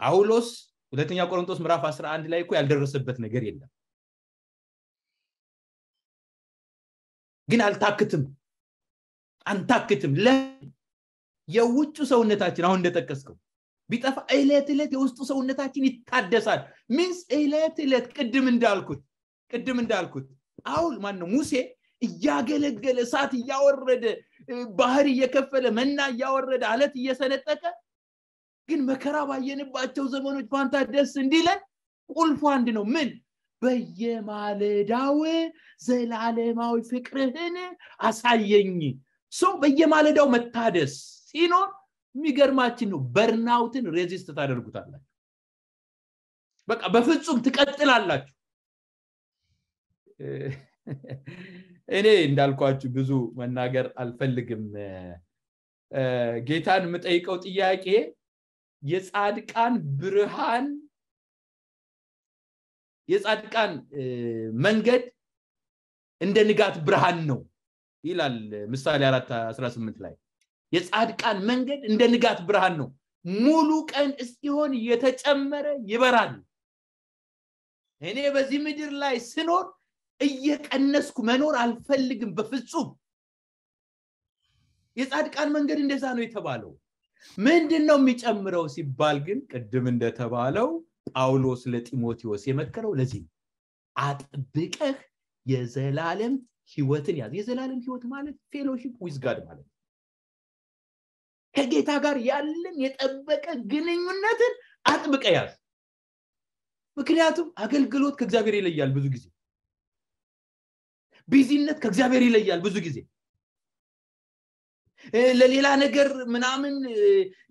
ጳውሎስ ሁለተኛ ቆሮንቶስ ምዕራፍ 11 ላይ እኮ ያልደረሰበት ነገር የለም ግን አልታክትም አንታክትም የውጭ ሰውነታችን አሁን እንደጠቀስከው ቢጠፋ እለት እለት የውስጡ ሰውነታችን ይታደሳል ሚንስ እለት እለት ቅድም እንዳልኩት ቅድም እንዳልኩት አውል ማን ሙሴ እያገለገለ እሳት እያወረደ ባህር እየከፈለ መና እያወረደ አለት እየሰነጠቀ ግን መከራ ባየንባቸው ዘመኖች ፋንታ ደስ እንዲለን ቁልፉ አንድ ነው ምን በየማለዳው ዘላለማዊ ፍቅርህን አሳየኝ ሰው በየማለዳው መታደስ ሲኖር የሚገርማችን ነው በርናውትን ሬዚስት ታደርጉታላችሁ በቃ በፍጹም ትቀጥላላችሁ እኔ እንዳልኳችሁ ብዙ መናገር አልፈልግም ጌታን የምጠይቀው ጥያቄ የጻድቃን ብርሃን የጻድቃን መንገድ እንደ ንጋት ብርሃን ነው ይላል ምሳሌ 418 ላይ የጻድቃን መንገድ እንደ ንጋት ብርሃን ነው ሙሉ ቀን እስኪሆን እየተጨመረ ይበራል እኔ በዚህ ምድር ላይ ስኖር እየቀነስኩ መኖር አልፈልግም በፍጹም የጻድቃን መንገድ እንደዛ ነው የተባለው ምንድን ነው የሚጨምረው ሲባል ግን ቅድም እንደተባለው ጳውሎስ ለጢሞቴዎስ የመከረው ለዚህ አጥብቀህ የዘላለም ህይወትን ያዝ የዘላለም ህይወት ማለት ፌሎሺፕ ዊዝጋድ ማለት ከጌታ ጋር ያለን የጠበቀ ግንኙነትን አጥብቀ ያዝ ምክንያቱም አገልግሎት ከእግዚአብሔር ይለያል ብዙ ጊዜ ቢዚነት ከእግዚአብሔር ይለያል ብዙ ጊዜ ለሌላ ነገር ምናምን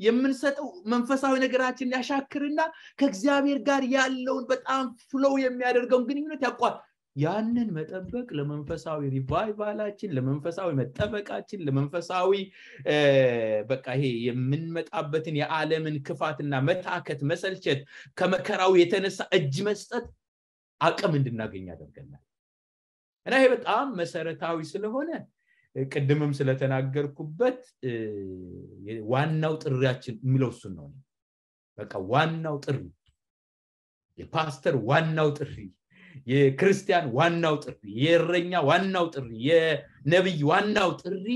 የምንሰጠው መንፈሳዊ ነገራችን ያሻክርና ከእግዚአብሔር ጋር ያለውን በጣም ፍሎው የሚያደርገውን ግንኙነት ያቋል ያንን መጠበቅ ለመንፈሳዊ ሪቫይቫላችን ለመንፈሳዊ መጠበቃችን ለመንፈሳዊ በቃ ይሄ የምንመጣበትን የዓለምን ክፋትና መታከት መሰልቸት ከመከራው የተነሳ እጅ መስጠት አቅም እንድናገኝ ያደርገናል እና ይሄ በጣም መሰረታዊ ስለሆነ ቅድምም ስለተናገርኩበት ዋናው ጥሪያችን የሚለው እሱን ነው በቃ ዋናው ጥሪ የፓስተር ዋናው ጥሪ የክርስቲያን ዋናው ጥሪ የእረኛ ዋናው ጥሪ የነቢይ ዋናው ጥሪ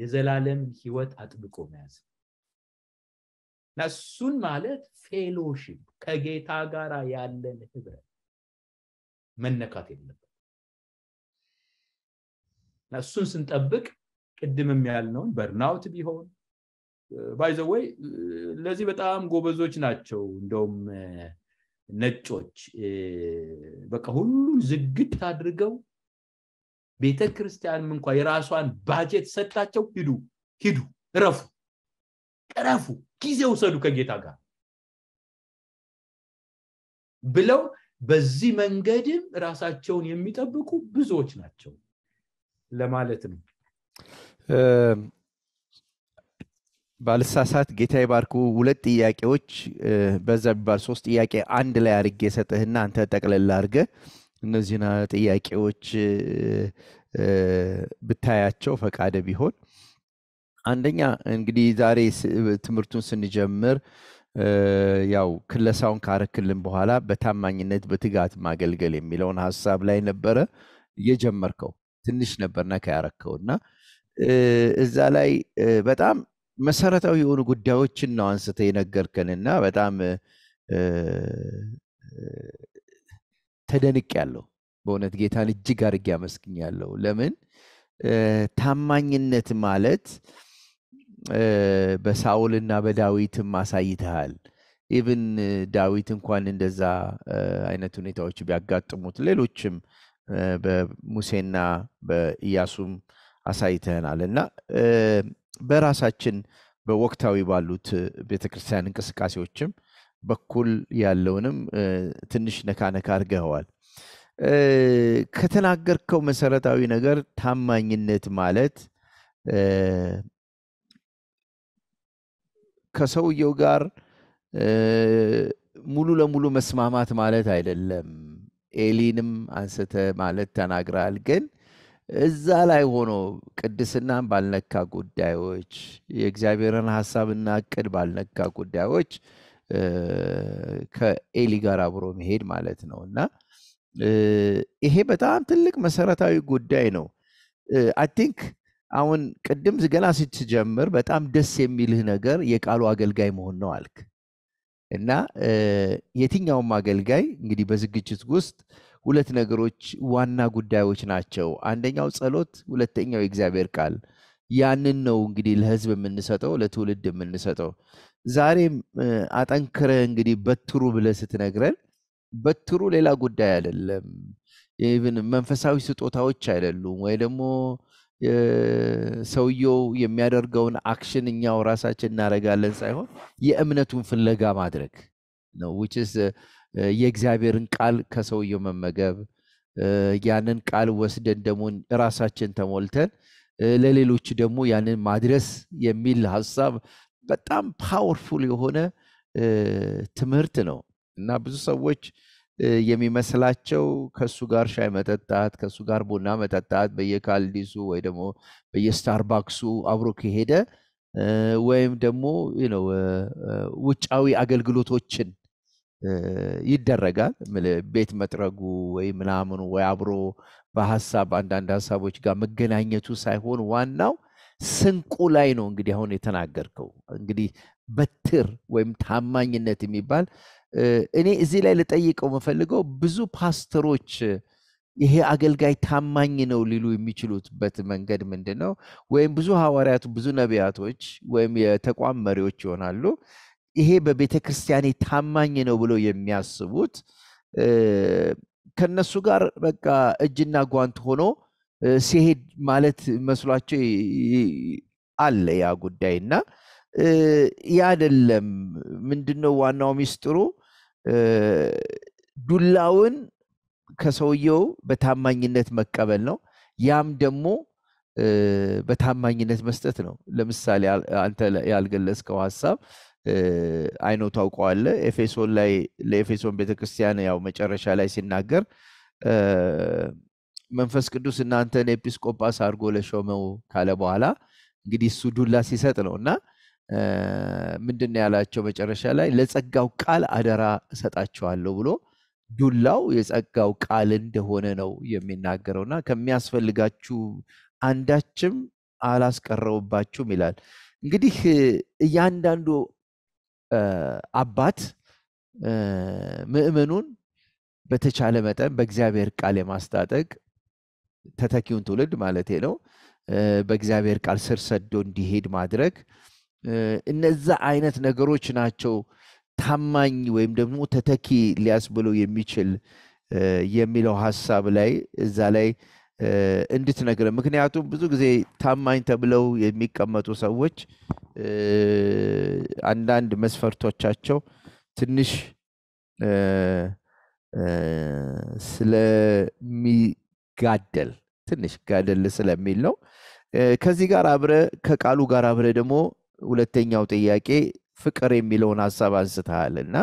የዘላለም ህይወት አጥብቆ መያዝ እና እሱን ማለት ፌሎሽፕ ከጌታ ጋር ያለን ህብረት መነካት የለበት እና እሱን ስንጠብቅ ቅድምም ያልነውን በርናውት ቢሆን ባይዘወይ ለዚህ በጣም ጎበዞች ናቸው እንደውም ነጮች በቃ ሁሉም ዝግት አድርገው ቤተ ክርስቲያንም እንኳ የራሷን ባጀት ሰጣቸው ሂዱ ሂዱ እረፉ ረፉ ጊዜ ውሰዱ ከጌታ ጋር ብለው በዚህ መንገድም ራሳቸውን የሚጠብቁ ብዙዎች ናቸው ለማለት ነው። ባልሳሳት ጌታ ይባርኩ ሁለት ጥያቄዎች በዛ ቢባል ሶስት ጥያቄ አንድ ላይ አድርጌ የሰጥህና አንተ ጠቅለል አድርገ እነዚህን ጥያቄዎች ብታያቸው ፈቃደ ቢሆን አንደኛ እንግዲህ ዛሬ ትምህርቱን ስንጀምር ያው ክለሳውን ካረክልን በኋላ በታማኝነት በትጋት ማገልገል የሚለውን ሀሳብ ላይ ነበረ የጀመርከው ትንሽ ነበር ነካ ያረከው እና እዛ ላይ በጣም መሰረታዊ የሆኑ ጉዳዮችን ነው አንስተ የነገርከን እና በጣም ተደንቅ ያለው በእውነት ጌታን እጅግ አድርጌ ያለው ለምን ታማኝነት ማለት በሳውልና በዳዊትም አሳይተሃል። ኢብን ዳዊት እንኳን እንደዛ አይነት ሁኔታዎች ቢያጋጥሙት ሌሎችም በሙሴና በኢያሱም አሳይተናል እና በራሳችን በወቅታዊ ባሉት ቤተክርስቲያን እንቅስቃሴዎችም በኩል ያለውንም ትንሽ ነካነካ አድርገኸዋል። ከተናገርከው መሰረታዊ ነገር ታማኝነት ማለት ከሰውየው ጋር ሙሉ ለሙሉ መስማማት ማለት አይደለም። ኤሊንም አንስተ ማለት ተናግራል። ግን እዛ ላይ ሆኖ ቅድስናን ባልነካ ጉዳዮች፣ የእግዚአብሔርን ሀሳብና እቅድ ባልነካ ጉዳዮች ከኤሊ ጋር አብሮ መሄድ ማለት ነው እና ይሄ በጣም ትልቅ መሰረታዊ ጉዳይ ነው። አይ ቲንክ አሁን ቅድም ገና ስትጀምር በጣም ደስ የሚልህ ነገር የቃሉ አገልጋይ መሆን ነው አልክ። እና የትኛውም አገልጋይ እንግዲህ በዝግጅት ውስጥ ሁለት ነገሮች ዋና ጉዳዮች ናቸው። አንደኛው ጸሎት፣ ሁለተኛው የእግዚአብሔር ቃል። ያንን ነው እንግዲህ ለህዝብ የምንሰጠው ለትውልድ የምንሰጠው። ዛሬም አጠንክረ እንግዲህ በትሩ ብለህ ስትነግረን በትሩ ሌላ ጉዳይ አይደለም። ኢቭን መንፈሳዊ ስጦታዎች አይደሉም ወይ ደግሞ ሰውየው የሚያደርገውን አክሽን እኛው ራሳችን እናደርጋለን ሳይሆን የእምነቱን ፍለጋ ማድረግ ነው። ውችስ uh, የእግዚአብሔርን ቃል ከሰውየው መመገብ uh, ያንን ቃል ወስደን ደግሞ ራሳችን ተሞልተን uh, ለሌሎች ደግሞ ያንን ማድረስ የሚል ሀሳብ በጣም ፓወርፉል የሆነ ትምህርት ነው እና ብዙ ሰዎች የሚመስላቸው ከሱ ጋር ሻይ መጠጣት፣ ከሱ ጋር ቡና መጠጣት በየካልዲሱ ወይ ደግሞ በየስታርባክሱ አብሮ ከሄደ ወይም ደግሞ ውጫዊ አገልግሎቶችን ይደረጋል። ቤት መጥረጉ ወይ ምናምኑ ወይ አብሮ በሀሳብ አንዳንድ ሀሳቦች ጋር መገናኘቱ ሳይሆን ዋናው ስንቁ ላይ ነው። እንግዲህ አሁን የተናገርከው እንግዲህ በትር ወይም ታማኝነት የሚባል እኔ እዚህ ላይ ልጠይቀው የምፈልገው ብዙ ፓስተሮች ይሄ አገልጋይ ታማኝ ነው ሊሉ የሚችሉበት መንገድ ምንድን ነው? ወይም ብዙ ሐዋርያቱ ብዙ ነቢያቶች ወይም የተቋም መሪዎች ይሆናሉ። ይሄ በቤተ ክርስቲያኔ ታማኝ ነው ብለው የሚያስቡት ከነሱ ጋር በቃ እጅና ጓንት ሆኖ ሲሄድ ማለት መስሏቸው አለ ያ ጉዳይ እና ያደለም። ምንድነው ዋናው ሚስጥሩ? ዱላውን ከሰውየው በታማኝነት መቀበል ነው። ያም ደግሞ በታማኝነት መስጠት ነው። ለምሳሌ አንተ ያልገለጽከው ሀሳብ አይኖ ታውቀዋለ። ኤፌሶን ላይ ለኤፌሶን ቤተክርስቲያን ያው መጨረሻ ላይ ሲናገር መንፈስ ቅዱስ እናንተን ኤጲስቆጳስ አድርጎ ለሾመው ካለ በኋላ እንግዲህ እሱ ዱላ ሲሰጥ ነው እና ምንድን ነው ያላቸው? መጨረሻ ላይ ለጸጋው ቃል አደራ እሰጣቸዋለሁ ብሎ ዱላው የጸጋው ቃል እንደሆነ ነው የሚናገረውእና ከሚያስፈልጋችሁ አንዳችም አላስቀረውባችሁም ይላል። እንግዲህ እያንዳንዱ አባት ምእመኑን በተቻለ መጠን በእግዚአብሔር ቃል የማስታጠቅ ተተኪውን ትውልድ ማለት ነው በእግዚአብሔር ቃል ስር ሰዶ እንዲሄድ ማድረግ እነዛ አይነት ነገሮች ናቸው ታማኝ ወይም ደግሞ ተተኪ ሊያስብለው የሚችል የሚለው ሀሳብ ላይ እዛ ላይ እንድትነግረ ምክንያቱም ብዙ ጊዜ ታማኝ ተብለው የሚቀመጡ ሰዎች አንዳንድ መስፈርቶቻቸው ትንሽ ስለሚጋደል ትንሽ ጋደል ስለሚል ነው። ከዚህ ጋር አብረ ከቃሉ ጋር አብረ ደግሞ ሁለተኛው ጥያቄ ፍቅር የሚለውን ሀሳብ አንስተሃል እና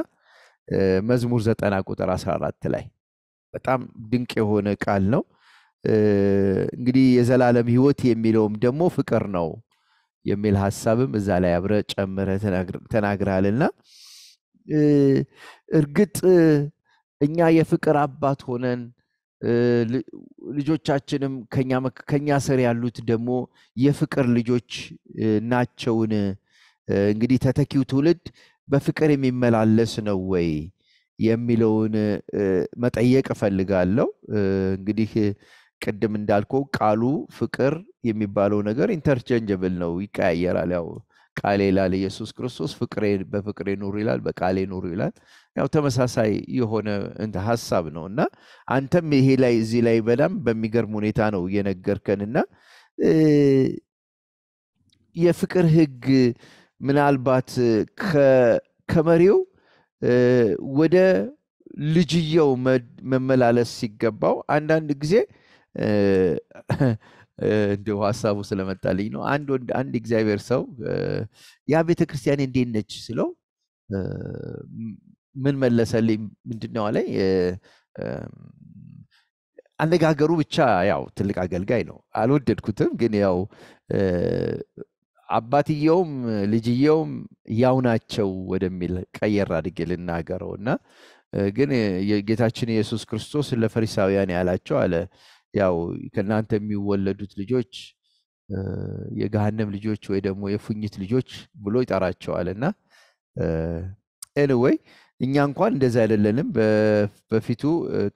መዝሙር ዘጠና ቁጥር 14 ላይ በጣም ድንቅ የሆነ ቃል ነው። እንግዲህ የዘላለም ህይወት የሚለውም ደግሞ ፍቅር ነው የሚል ሀሳብም እዛ ላይ አብረ ጨምረ ተናግረሃልና እርግጥ እኛ የፍቅር አባት ሆነን ልጆቻችንም ከኛ ስር ያሉት ደግሞ የፍቅር ልጆች ናቸውን? እንግዲህ ተተኪው ትውልድ በፍቅር የሚመላለስ ነው ወይ የሚለውን መጠየቅ እፈልጋለሁ። እንግዲህ ቅድም እንዳልከው ቃሉ ፍቅር የሚባለው ነገር ኢንተርቼንጀብል ነው፣ ይቀያየራል ያው ቃሌ ይላል ኢየሱስ ክርስቶስ ፍቅሬ በፍቅሬ ኑሩ ይላል፣ በቃሌ ኑሩ ይላል። ያው ተመሳሳይ የሆነ ሀሳብ ነው እና አንተም ይሄ ላይ እዚህ ላይ በጣም በሚገርም ሁኔታ ነው እየነገርከንና የፍቅር ህግ ምናልባት ከመሪው ወደ ልጅየው መመላለስ ሲገባው አንዳንድ ጊዜ እንዲሁ ሀሳቡ ስለመጣልኝ ነው። አንድ ወንድ አንድ እግዚአብሔር ሰው ያ ቤተክርስቲያን እንዴት ነች ስለው ምን መለሰልኝ? ምንድነው አለኝ። አነጋገሩ ብቻ ያው ትልቅ አገልጋይ ነው። አልወደድኩትም፣ ግን ያው አባትየውም ልጅየውም ያው ናቸው ወደሚል ቀየር አድጌ ልናገረው እና ግን ጌታችን ኢየሱስ ክርስቶስ ለፈሪሳውያን ያላቸው አለ ያው ከእናንተ የሚወለዱት ልጆች የገሃነም ልጆች ወይ ደግሞ የፉኝት ልጆች ብሎ ይጠራቸዋል እና ኤንወይ እኛ እንኳን እንደዚ አይደለንም። በፊቱ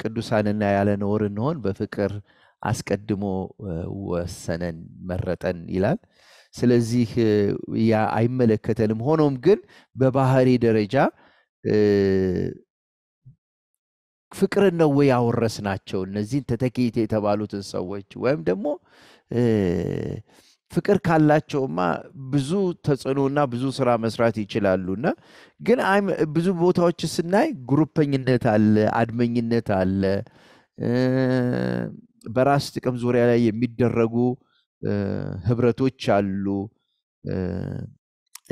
ቅዱሳንና ያለ ነውር እንሆን በፍቅር አስቀድሞ ወሰነን፣ መረጠን ይላል። ስለዚህ ያ አይመለከተንም። ሆኖም ግን በባህሪ ደረጃ ፍቅርን ነው ወይ ናቸው እነዚህን ተተኪት የተባሉትን ሰዎች ወይም ደግሞ ፍቅር ካላቸውማ ብዙ ተጽዕኖና ብዙ ስራ መስራት ይችላሉና ግን ብዙ ቦታዎች ስናይ ግሩፐኝነት አለ፣ አድመኝነት አለ። በራስ ጥቅም ዙሪያ ላይ የሚደረጉ ህብረቶች አሉ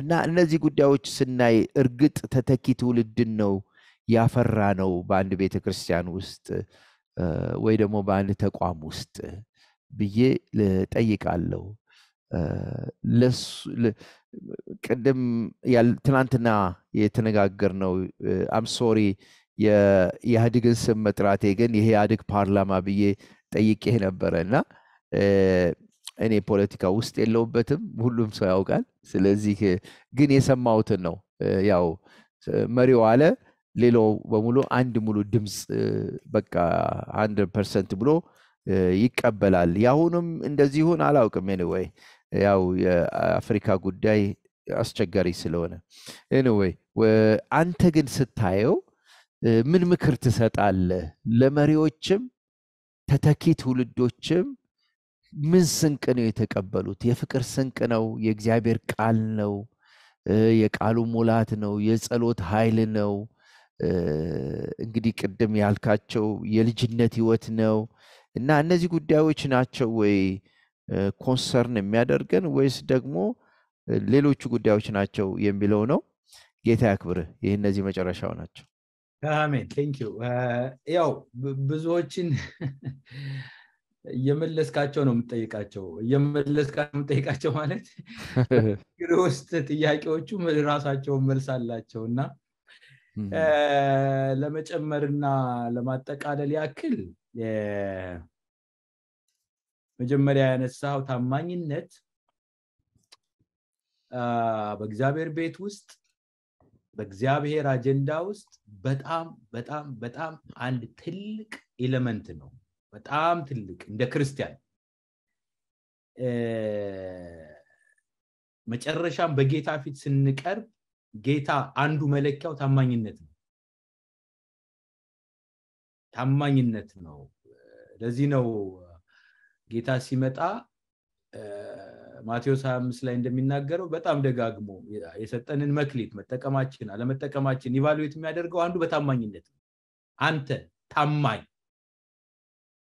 እና እነዚህ ጉዳዮች ስናይ እርግጥ ተተኪ ትውልድን ነው ያፈራ ነው በአንድ ቤተ ክርስቲያን ውስጥ ወይ ደግሞ በአንድ ተቋም ውስጥ ብዬ ጠይቃለሁ። ቅድም ትናንትና የተነጋገርነው አምሶሪ የኢህአዴግን ስም መጥራቴ ግን ይሄ ኢህአዴግ ፓርላማ ብዬ ጠይቄ ነበረ እና እኔ ፖለቲካ ውስጥ የለውበትም፣ ሁሉም ሰው ያውቃል። ስለዚህ ግን የሰማሁትን ነው ያው መሪው አለ ሌላው በሙሉ አንድ ሙሉ ድምፅ በቃ አንድ ፐርሰንት ብሎ ይቀበላል። የአሁኑም እንደዚሁን አላውቅም። ኤኒዌይ ያው የአፍሪካ ጉዳይ አስቸጋሪ ስለሆነ ኤኒዌይ አንተ ግን ስታየው ምን ምክር ትሰጣለህ? ለመሪዎችም ተተኪ ትውልዶችም ምን ስንቅ ነው የተቀበሉት? የፍቅር ስንቅ ነው፣ የእግዚአብሔር ቃል ነው፣ የቃሉ ሙላት ነው፣ የጸሎት ኃይል ነው እንግዲህ ቅድም ያልካቸው የልጅነት ህይወት ነው እና እነዚህ ጉዳዮች ናቸው ወይ ኮንሰርን የሚያደርገን ወይስ ደግሞ ሌሎቹ ጉዳዮች ናቸው የሚለው ነው። ጌታ ያክብርህ። ይህ እነዚህ መጨረሻው ናቸው። አሜን ያው ብዙዎችን እየመለስካቸው ነው የምጠይቃቸው። እየመለስካቸው የምጠይቃቸው ማለት ግር ውስጥ ጥያቄዎቹ ራሳቸውን መልስ አላቸው እና ለመጨመርና ለማጠቃለል ያክል መጀመሪያ ያነሳው ታማኝነት በእግዚአብሔር ቤት ውስጥ በእግዚአብሔር አጀንዳ ውስጥ በጣም በጣም በጣም አንድ ትልቅ ኤለመንት ነው። በጣም ትልቅ እንደ ክርስቲያን መጨረሻም በጌታ ፊት ስንቀርብ ጌታ አንዱ መለኪያው ታማኝነት ነው ታማኝነት ነው ለዚህ ነው ጌታ ሲመጣ ማቴዎስ 25 ላይ እንደሚናገረው በጣም ደጋግሞ የሰጠንን መክሊት መጠቀማችን አለመጠቀማችን ኢቫሉዌት የሚያደርገው አንዱ በታማኝነት ነው አንተ ታማኝ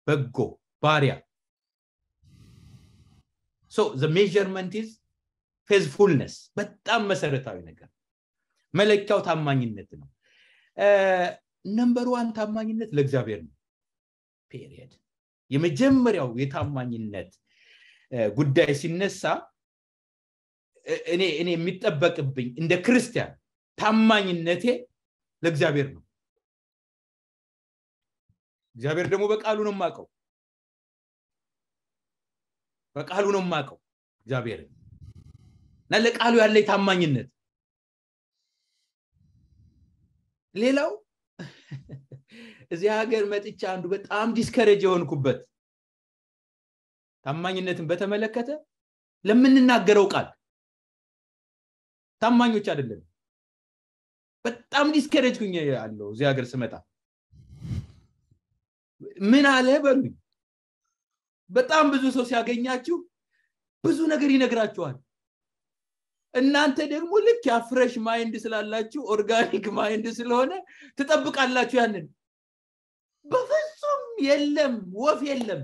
በጎ ባሪያ ሶ ዘ ሜርመንት ኢዝ ፌዝፉልነስ በጣም መሰረታዊ ነገር መለኪያው ታማኝነት ነው ነምበር ዋን ታማኝነት ለእግዚአብሔር ነው ፔሪየድ የመጀመሪያው የታማኝነት ጉዳይ ሲነሳ እኔ እኔ የሚጠበቅብኝ እንደ ክርስቲያን ታማኝነቴ ለእግዚአብሔር ነው እግዚአብሔር ደግሞ በቃሉ ነው ማቀው በቃሉ ነው ማቀው እግዚአብሔር እና ለቃሉ ያለ ታማኝነት ሌላው እዚህ ሀገር መጥቻ አንዱ በጣም ዲስከሬጅ የሆንኩበት ታማኝነትን በተመለከተ ለምንናገረው ቃል ታማኞች አይደለም። በጣም ዲስከሬጅ ኩኝ ያለው እዚህ ሀገር ስመጣ ምን አለ በሉኝ። በጣም ብዙ ሰው ሲያገኛችሁ ብዙ ነገር ይነግራችኋል። እናንተ ደግሞ ልክ ያፍረሽ ማይንድ ስላላችሁ ኦርጋኒክ ማይንድ ስለሆነ ትጠብቃላችሁ ያንን በፍጹም የለም ወፍ የለም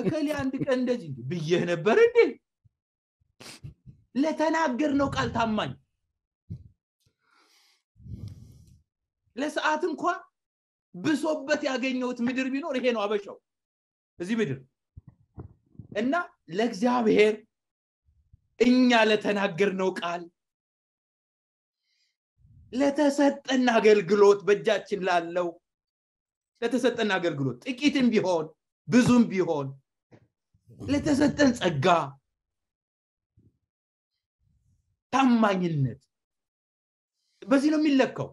እከሌ አንድ ቀን እንደዚህ ብዬህ ነበር እንዴ ለተናገር ነው ቃል ታማኝ ለሰዓት እንኳ ብሶበት ያገኘውት ምድር ቢኖር ይሄ ነው አበሻው እዚህ ምድር እና ለእግዚአብሔር እኛ ለተናገርነው ቃል ለተሰጠን አገልግሎት በእጃችን ላለው ለተሰጠን አገልግሎት ጥቂትም ቢሆን ብዙም ቢሆን ለተሰጠን ጸጋ ታማኝነት በዚህ ነው የሚለካው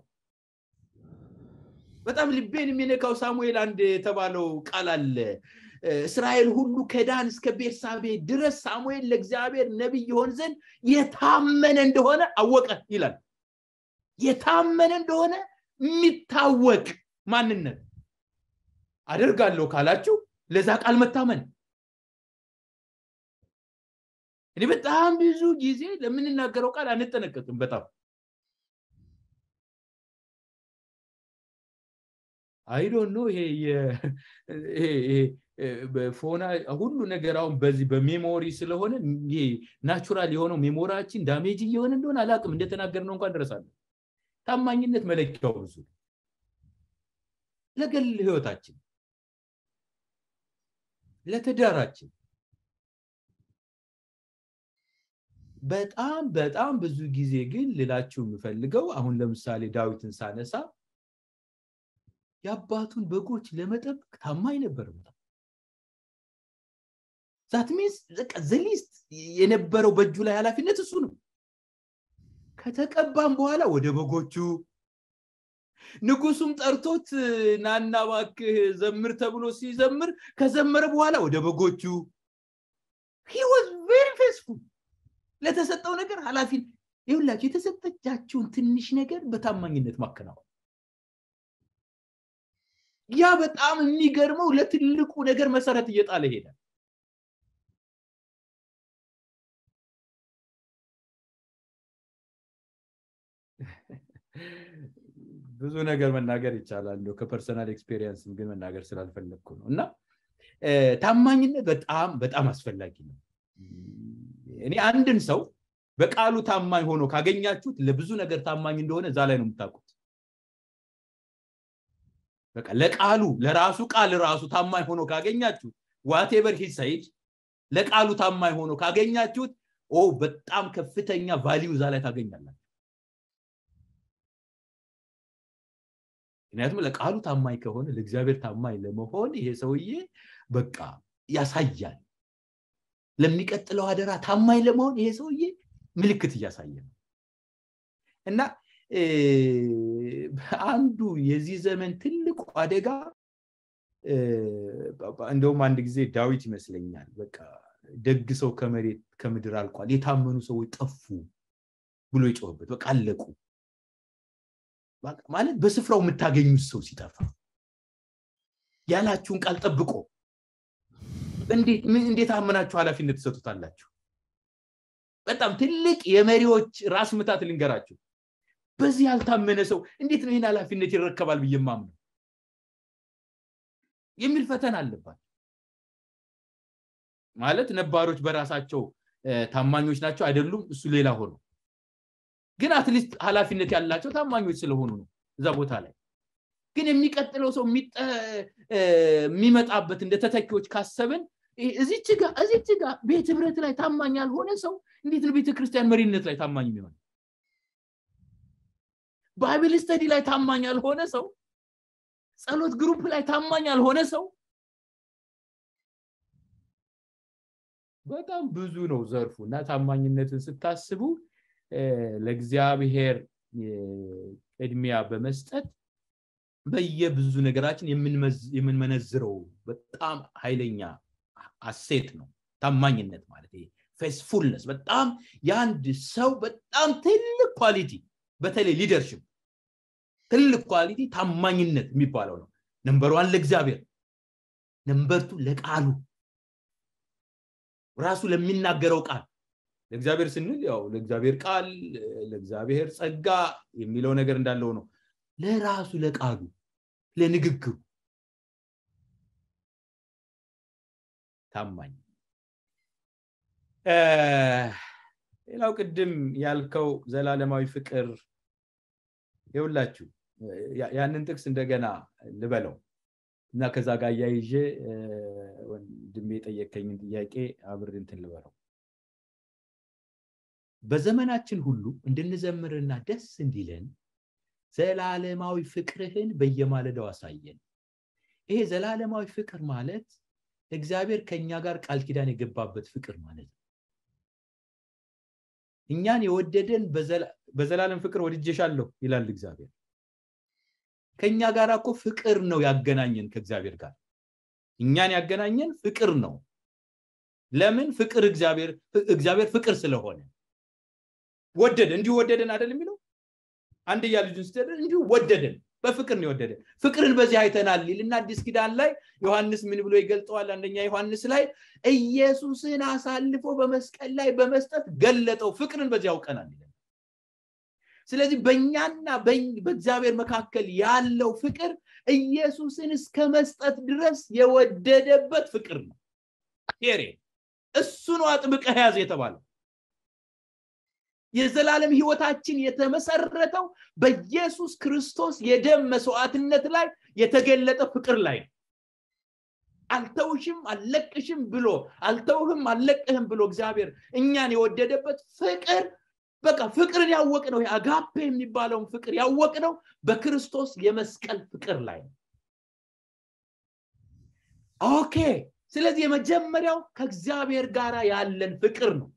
በጣም ልቤን የሚነካው ሳሙኤል አንድ የተባለው ቃል አለ እስራኤል ሁሉ ከዳን እስከ ቤርሳቤ ድረስ ሳሙኤል ለእግዚአብሔር ነቢይ የሆን ዘንድ የታመነ እንደሆነ አወቀ ይላል የታመነ እንደሆነ የሚታወቅ ማንነት አደርጋለሁ ካላችሁ ለዛ ቃል መታመን እኔ በጣም ብዙ ጊዜ ለምንናገረው ቃል አንጠነቀቅም በጣም አይዶን ይሄ ፎና ሁሉ ነገር አሁን በዚህ በሜሞሪ ስለሆነ ይሄ ናቹራል የሆነው ሜሞራችን ዳሜጅ እየሆነ እንደሆነ አላቅም እንደተናገር ነው እንኳን ድረሳለ ታማኝነት መለኪያው ብዙ ለገል ህይወታችን ለትዳራችን በጣም በጣም ብዙ ጊዜ ግን ልላችሁ የምፈልገው አሁን ለምሳሌ ዳዊትን ሳነሳ የአባቱን በጎች ለመጠበቅ ታማኝ ነበር። በጣም ዘሊስት የነበረው በእጁ ላይ ኃላፊነት እሱ ነው። ከተቀባም በኋላ ወደ በጎቹ ንጉሱም ጠርቶት ናና ባክህ ዘምር ተብሎ ሲዘምር ከዘመረ በኋላ ወደ በጎቹ ለተሰጠው ነገር ኃላፊ ይሁላችሁ የተሰጠቻችሁን ትንሽ ነገር በታማኝነት ማከናወን ያ በጣም የሚገርመው ለትልቁ ነገር መሰረት እየጣለ ይሄዳል። ብዙ ነገር መናገር ይቻላል። እንደው ከፐርሰናል ኤክስፔሪንስ ግን መናገር ስላልፈለግኩ ነው። እና ታማኝነት በጣም በጣም አስፈላጊ ነው። እኔ አንድን ሰው በቃሉ ታማኝ ሆኖ ካገኛችሁት ለብዙ ነገር ታማኝ እንደሆነ እዛ ላይ ነው የምታውቁት። በቃ ለቃሉ ለራሱ ቃል ራሱ ታማኝ ሆኖ ካገኛችሁ ዋቴቨር ሂሳይድ ለቃሉ ታማኝ ሆኖ ካገኛችሁት ኦ በጣም ከፍተኛ ቫሊዩ እዛ ላይ ታገኛላችሁ ምክንያቱም ለቃሉ ታማኝ ከሆነ ለእግዚአብሔር ታማኝ ለመሆን ይሄ ሰውዬ በቃ ያሳያል ለሚቀጥለው አደራ ታማኝ ለመሆን ይሄ ሰውዬ ምልክት እያሳየ ነው እና አንዱ የዚህ ዘመን ትልቁ አደጋ እንደውም አንድ ጊዜ ዳዊት ይመስለኛል በቃ ደግ ሰው ከመሬት ከምድር አልቋል የታመኑ ሰዎች ጠፉ ብሎ የጮህበት በቃ አለቁ ማለት በስፍራው የምታገኙት ሰው ሲጠፋ ያላችሁን ቃል ጠብቆ እንዴት አመናችሁ ኃላፊነት ትሰጡታላችሁ በጣም ትልቅ የመሪዎች ራስ ምታት ልንገራችሁ በዚህ ያልታመነ ሰው እንዴት ነው ይህን ኃላፊነት ይረከባል ብዬ ማምነው የሚል ፈተና አለባት ማለት ነባሮች በራሳቸው ታማኞች ናቸው አይደሉም እሱ ሌላ ሆኖ ግን አትሊስት ኃላፊነት ያላቸው ታማኞች ስለሆኑ ነው እዛ ቦታ ላይ ግን የሚቀጥለው ሰው የሚመጣበት እንደ ተተኪዎች ካሰብን እዚች ጋ እዚች ጋ ቤት ህብረት ላይ ታማኝ ያልሆነ ሰው እንዴት ነው ቤተክርስቲያን መሪነት ላይ ታማኝ የሚሆነ ባይብል ስተዲ ላይ ታማኝ ያልሆነ ሰው ጸሎት ግሩፕ ላይ ታማኝ ያልሆነ ሰው በጣም ብዙ ነው ዘርፉ እና ታማኝነትን ስታስቡ ለእግዚአብሔር ቅድሚያ በመስጠት በየብዙ ነገራችን የምንመነዝረው በጣም ኃይለኛ አሴት ነው ታማኝነት ማለት ፌስፉልነስ በጣም የአንድ ሰው በጣም ትልቅ ኳሊቲ በተለይ ሊደርሽፕ ትልቅ ኳሊቲ ታማኝነት የሚባለው ነው። ነንበር ዋን ለእግዚአብሔር፣ ነንበር ቱ ለቃሉ ራሱ ለሚናገረው ቃል ለእግዚአብሔር ስንል ያው ለእግዚአብሔር ቃል ለእግዚአብሔር ጸጋ የሚለው ነገር እንዳለው ነው። ለራሱ ለቃሉ ለንግግሩ ታማኝ ሌላው ቅድም ያልከው ዘላለማዊ ፍቅር የውላችሁ ያንን ጥቅስ እንደገና ልበለው እና ከዛ ጋር እያይዤ ወንድሜ የጠየቀኝን ጥያቄ አብርንትን ልበለው። በዘመናችን ሁሉ እንድንዘምርና ደስ እንዲለን ዘላለማዊ ፍቅርህን በየማለዳው አሳየን። ይሄ ዘላለማዊ ፍቅር ማለት እግዚአብሔር ከእኛ ጋር ቃል ኪዳን የገባበት ፍቅር ማለት እኛን የወደደን በዘላለም ፍቅር ወድጀሻለሁ ይላል እግዚአብሔር። ከእኛ ጋር እኮ ፍቅር ነው ያገናኘን ከእግዚአብሔር ጋር እኛን ያገናኘን ፍቅር ነው። ለምን ፍቅር እግዚአብሔር ፍቅር ስለሆነ ወደደን። እንዲሁ ወደደን አደል የሚለው አንድያ ልጁን ስደደን እንዲሁ ወደደን በፍቅር ነው የወደደ ፍቅርን በዚህ አይተናል ይልና አዲስ ኪዳን ላይ ዮሐንስ ምን ብሎ ይገልጠዋል አንደኛ ዮሐንስ ላይ ኢየሱስን አሳልፎ በመስቀል ላይ በመስጠት ገለጠው ፍቅርን በዚህ ያውቀናል ስለዚህ በእኛና በእግዚአብሔር መካከል ያለው ፍቅር ኢየሱስን እስከ መስጠት ድረስ የወደደበት ፍቅር ነው ሄሬ እሱ ነው ያዝ የተባለው የዘላለም ህይወታችን የተመሰረተው በኢየሱስ ክርስቶስ የደም መስዋዕትነት ላይ የተገለጠ ፍቅር ላይ አልተውሽም አልለቅሽም ብሎ አልተውህም አልለቅህም ብሎ እግዚአብሔር እኛን የወደደበት ፍቅር በቃ ፍቅርን ያወቅ ነው አጋፔ የሚባለውን ፍቅር ያወቅ ነው በክርስቶስ የመስቀል ፍቅር ላይ ኦኬ ስለዚህ የመጀመሪያው ከእግዚአብሔር ጋር ያለን ፍቅር ነው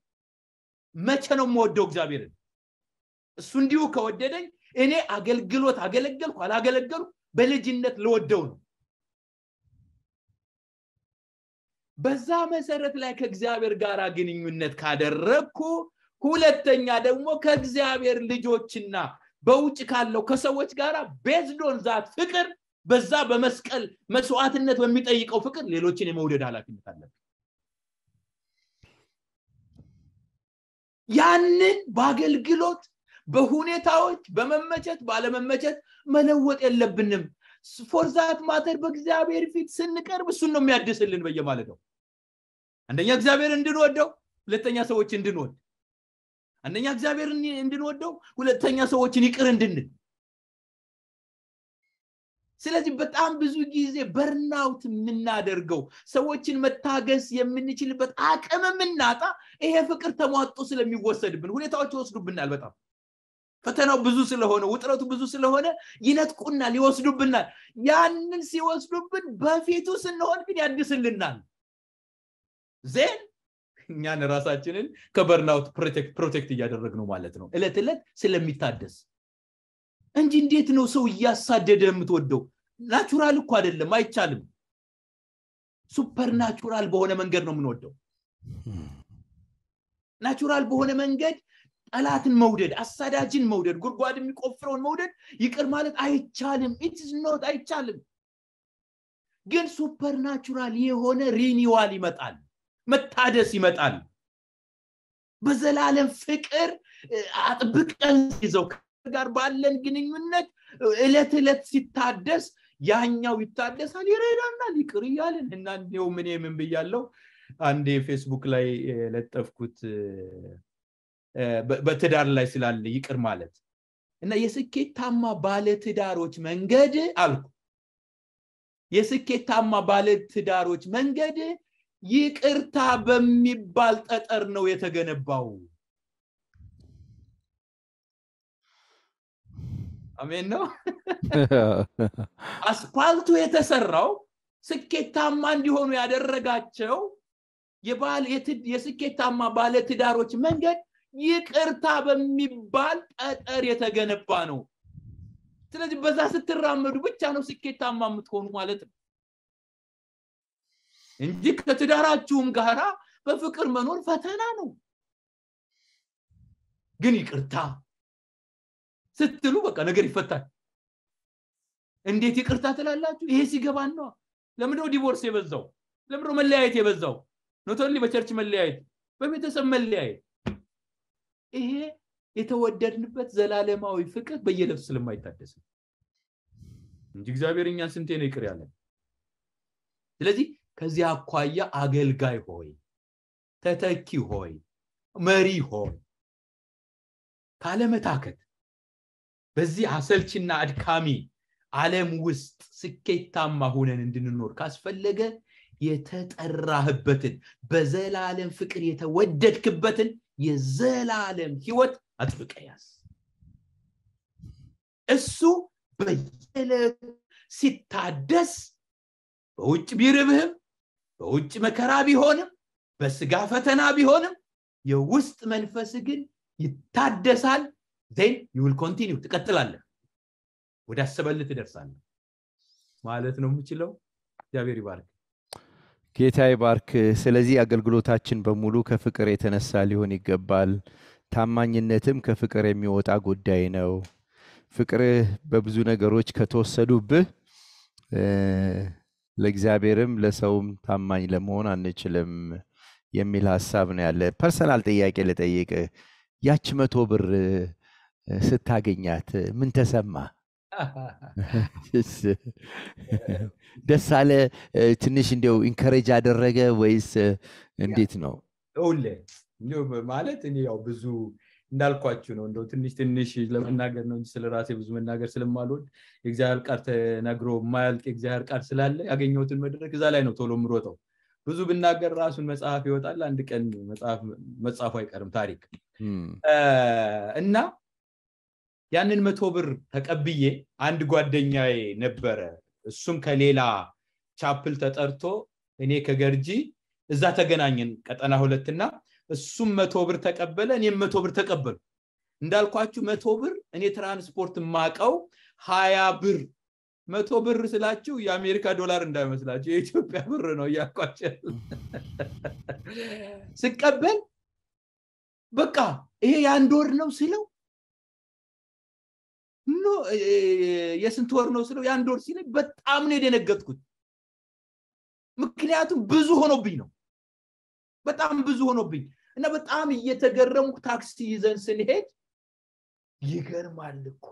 መቼ ነው የምወደው እግዚአብሔርን እሱ እንዲሁ ከወደደኝ እኔ አገልግሎት አገለገልኩ አላገለገልኩ በልጅነት ልወደው ነው በዛ መሰረት ላይ ከእግዚአብሔር ጋር ግንኙነት ካደረግኩ ሁለተኛ ደግሞ ከእግዚአብሔር ልጆችና በውጭ ካለው ከሰዎች ጋር ቤዝዶን ዛት ፍቅር በዛ በመስቀል መስዋዕትነት በሚጠይቀው ፍቅር ሌሎችን የመውደድ ኃላፊነት አለብን ያንን በአገልግሎት በሁኔታዎች በመመቸት ባለመመቸት መለወጥ የለብንም ፎርዛት ማተር በእግዚአብሔር ፊት ስንቀርብ እሱን ነው የሚያድስልን ነው። አንደኛ እግዚአብሔር እንድንወደው ሁለተኛ ሰዎች እንድንወድ አንደኛ እግዚአብሔር እንድንወደው ሁለተኛ ሰዎችን ይቅር እንድንል ስለዚህ በጣም ብዙ ጊዜ በርናውት የምናደርገው ሰዎችን መታገስ የምንችልበት አቅም የምናጣ ይሄ ፍቅር ተሟጦ ስለሚወሰድብን ሁኔታዎች ይወስዱብናል በጣም ፈተናው ብዙ ስለሆነ ውጥረቱ ብዙ ስለሆነ ይነጥቁናል ይወስዱብናል ያንን ሲወስዱብን በፊቱ ስንሆን ግን ያድስልናል ዜን እኛን ራሳችንን ከበርናውት ፕሮቴክት እያደረግ ነው ማለት ነው እለት እለት ስለሚታደስ እንጂ እንዴት ነው ሰው እያሳደደ የምትወደው? ናቹራል እኮ አይደለም፣ አይቻልም። ሱፐር ናቹራል በሆነ መንገድ ነው የምንወደው። ናቹራል በሆነ መንገድ ጠላትን መውደድ፣ አሳዳጅን መውደድ፣ ጉድጓድ የሚቆፍረውን መውደድ ይቅር ማለት አይቻልም። ኢትስ ኖት አይቻልም። ግን ሱፐርናቹራል የሆነ ሪኒዋል ይመጣል፣ መታደስ ይመጣል። በዘላለም ፍቅር አጥብቀን ይዘው ጋር ባለን ግንኙነት እለት እለት ሲታደስ ያኛው ይታደሳል ይረዳና ሊቅር እያለን እና ው ምን ምን ብያለው አንድ ፌስቡክ ላይ ለጠፍኩት በትዳር ላይ ስላለ ይቅር ማለት እና የስኬታማ ባለትዳሮች መንገድ አልኩ የስኬታማ ባለትዳሮች መንገድ ይቅርታ በሚባል ጠጠር ነው የተገነባው አሜን ነው አስፓልቱ የተሰራው ስኬታማ እንዲሆኑ ያደረጋቸው የስኬታማ ባለትዳሮች መንገድ ይቅርታ በሚባል ጠጠር የተገነባ ነው ስለዚህ በዛ ስትራመዱ ብቻ ነው ስኬታማ የምትሆኑ ማለት ነው እንጂ ከትዳራችሁም ጋራ በፍቅር መኖር ፈተና ነው ግን ይቅርታ ስትሉ በቃ ነገር ይፈታል። እንዴት ይቅርታ ትላላችሁ? ይሄ ሲገባን ነው። ለምንድነው ዲቮርስ የበዛው? ለምንድነው መለያየት የበዛው? ኖቶሊ በቸርች መለያየት፣ በቤተሰብ መለያየት። ይሄ የተወደድንበት ዘላለማዊ ፍቅር በየለብስ ስለማይታደስ እንጂ እግዚአብሔር እኛን ስንቴ ነው ይቅር ያለን። ስለዚህ ከዚህ አኳያ አገልጋይ ሆይ፣ ተተኪ ሆይ፣ መሪ ሆይ ካለመታከት በዚህ አሰልችና አድካሚ ዓለም ውስጥ ስኬታማ ሆነን እንድንኖር ካስፈለገ የተጠራህበትን በዘላለም ፍቅር የተወደድክበትን የዘላለም ህይወት አጥብቀ ያዝ እሱ በየለ ሲታደስ በውጭ ቢርብህም በውጭ መከራ ቢሆንም በስጋ ፈተና ቢሆንም የውስጥ መንፈስ ግን ይታደሳል ዜን ዩል ኮንቲኒው ትቀጥላለህ ወደ አሰበልህ ትደርሳለህ ማለት ነው የምችለው እግዚአብሔር ይባርክ ጌታ ይባርክ ስለዚህ አገልግሎታችን በሙሉ ከፍቅር የተነሳ ሊሆን ይገባል ታማኝነትም ከፍቅር የሚወጣ ጉዳይ ነው ፍቅር በብዙ ነገሮች ከተወሰዱብህ ለእግዚአብሔርም ለሰውም ታማኝ ለመሆን አንችልም የሚል ሀሳብ ነው ያለ ፐርሰናል ጥያቄ ልጠይቅ ያች መቶ ብር ስታገኛት ምን ተሰማ? ደስ አለ? ትንሽ እንዲው ኢንከሬጅ አደረገ ወይስ እንዴት ነው? ማለት እኔ ያው ብዙ እንዳልኳችሁ ነው እንደው ትንሽ ትንሽ ለመናገር ነው እንጂ ስለ ራሴ ብዙ መናገር ስለማልወድ የእግዚአብሔር ቃል ተነግሮ የማያልቅ የእግዚአብሔር ቃል ስላለ ያገኘሁትን መድረክ እዛ ላይ ነው ቶሎ ምሮጠው። ብዙ ብናገር ራሱን መጽሐፍ ይወጣል። አንድ ቀን መጽሐፉ አይቀርም ታሪክ እና ያንን መቶ ብር ተቀብዬ አንድ ጓደኛዬ ነበረ እሱም ከሌላ ቻፕል ተጠርቶ እኔ ከገርጂ እዛ ተገናኘን ቀጠና ሁለትና እሱም መቶ ብር ተቀበለ እኔም መቶ ብር ተቀበሉ እንዳልኳችሁ መቶ ብር እኔ ትራንስፖርት ማቀው ሀያ ብር መቶ ብር ስላችሁ የአሜሪካ ዶላር እንዳይመስላችሁ የኢትዮጵያ ብር ነው እያልኳቸው ስቀበል በቃ ይሄ የአንድ ወር ነው ስለው ኖ የስንት ወር ነው ስለው የአንድ ወር ሲለኝ በጣም ነው የደነገጥኩት። ምክንያቱም ብዙ ሆኖብኝ ነው በጣም ብዙ ሆኖብኝ እና በጣም እየተገረሙ ታክሲ ይዘን ስንሄድ ይገርማል እኮ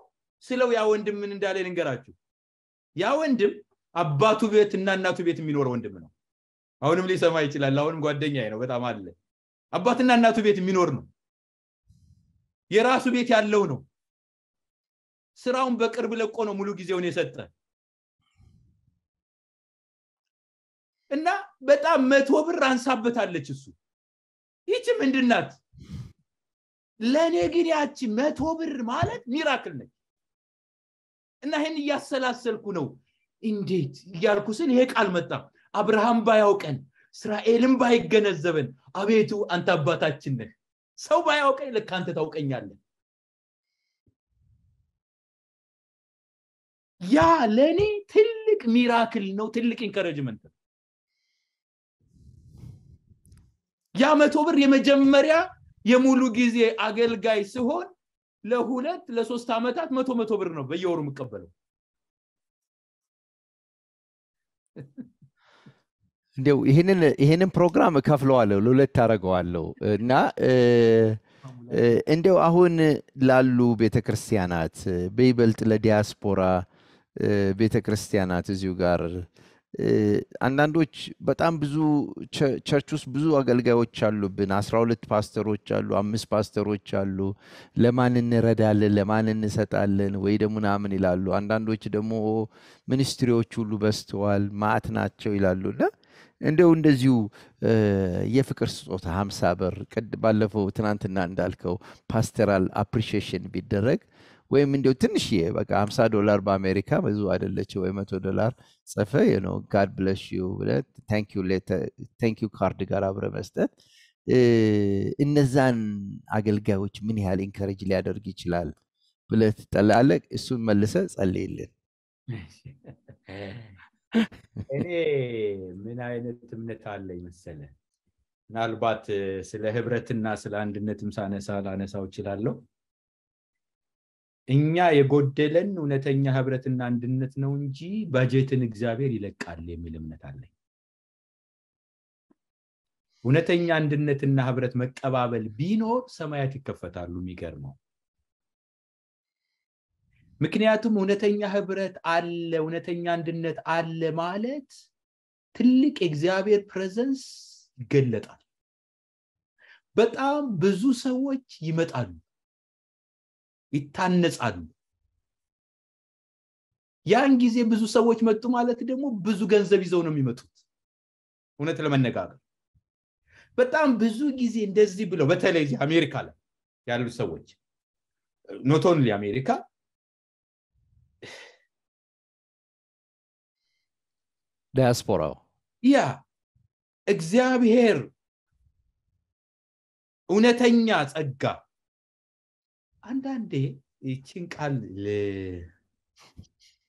ስለው ያ ወንድም ምን እንዳለ ልንገራችሁ። ያ ወንድም አባቱ ቤት እና እናቱ ቤት የሚኖር ወንድም ነው። አሁንም ሊሰማ ይችላል። አሁንም ጓደኛ ነው፣ በጣም አለ። አባትና እናቱ ቤት የሚኖር ነው። የራሱ ቤት ያለው ነው። ስራውን በቅርብ ለቆ ነው ሙሉ ጊዜውን የሰጠ እና በጣም መቶ ብር አንሳበታለች እሱ ይቺ ምንድናት ለእኔ ግን ያቺ መቶ ብር ማለት ሚራክል ነች እና ይህን እያሰላሰልኩ ነው እንዴት እያልኩ ስን ይሄ ቃል መጣ አብርሃም ባያውቀን እስራኤልም ባይገነዘበን አቤቱ አንተ አባታችን ነህ ሰው ባያውቀኝ ልክ አንተ ታውቀኛለን ያ ለእኔ ትልቅ ሚራክል ነው ትልቅ ኢንከረጅመንት ነው ያ መቶ ብር የመጀመሪያ የሙሉ ጊዜ አገልጋይ ሲሆን ለሁለት ለሶስት ዓመታት መቶ መቶ ብር ነው በየወሩ የምቀበለው እንዲው ይህንን ፕሮግራም እከፍለዋለሁ ለሁለት አደረገዋለሁ እና እንዲው አሁን ላሉ ቤተክርስቲያናት በይበልጥ ለዲያስፖራ ቤተ ክርስቲያናት እዚሁ ጋር አንዳንዶች በጣም ብዙ ቸርች ውስጥ ብዙ አገልጋዮች አሉብን። አስራ ሁለት ፓስተሮች አሉ፣ አምስት ፓስተሮች አሉ። ለማን እንረዳለን፣ ለማን እንሰጣለን ወይ ደግሞ ምናምን ይላሉ። አንዳንዶች ደግሞ ሚኒስትሪዎች ሁሉ በዝተዋል፣ ማዕት ናቸው ይላሉ። እና እንደው እንደዚሁ የፍቅር ስጦታ ሀምሳ ብር ባለፈው ትናንትና እንዳልከው ፓስተራል አፕሪሺዬሽን ቢደረግ ወይም እንዲያው ትንሽዬ በቃ 50 ዶላር በአሜሪካ ብዙ አይደለች ወይ መቶ ዶላር ጽፈ ነው ጋድ ብለሽ ዩ ብለህ ታንክ ዩ ካርድ ጋር አብረ መስጠት እነዛን አገልጋዮች ምን ያህል ኢንከሬጅ ሊያደርግ ይችላል ብለ ትጠላለህ። እሱን መልሰ ጸልይልን። እኔ ምን አይነት እምነት አለኝ መሰለ ምናልባት ስለ ህብረትና ስለ አንድነትም ሳነሳ ላነሳው ይችላለሁ እኛ የጎደለን እውነተኛ ህብረትና አንድነት ነው እንጂ ባጀትን እግዚአብሔር ይለቃል የሚል እምነት አለኝ እውነተኛ አንድነትና ህብረት መቀባበል ቢኖር ሰማያት ይከፈታሉ የሚገርመው ምክንያቱም እውነተኛ ህብረት አለ እውነተኛ አንድነት አለ ማለት ትልቅ የእግዚአብሔር ፕሬዘንስ ይገለጣል በጣም ብዙ ሰዎች ይመጣሉ ይታነጻሉ። ያን ጊዜ ብዙ ሰዎች መጡ ማለት ደግሞ ብዙ ገንዘብ ይዘው ነው የሚመጡት። እውነት ለመነጋገር በጣም ብዙ ጊዜ እንደዚህ ብለው በተለይ እዚህ አሜሪካ ላይ ያሉ ሰዎች ኖት ኦንሊ አሜሪካ ዲያስፖራው ያ እግዚአብሔር እውነተኛ ጸጋ አንዳንዴ ይችን ቃል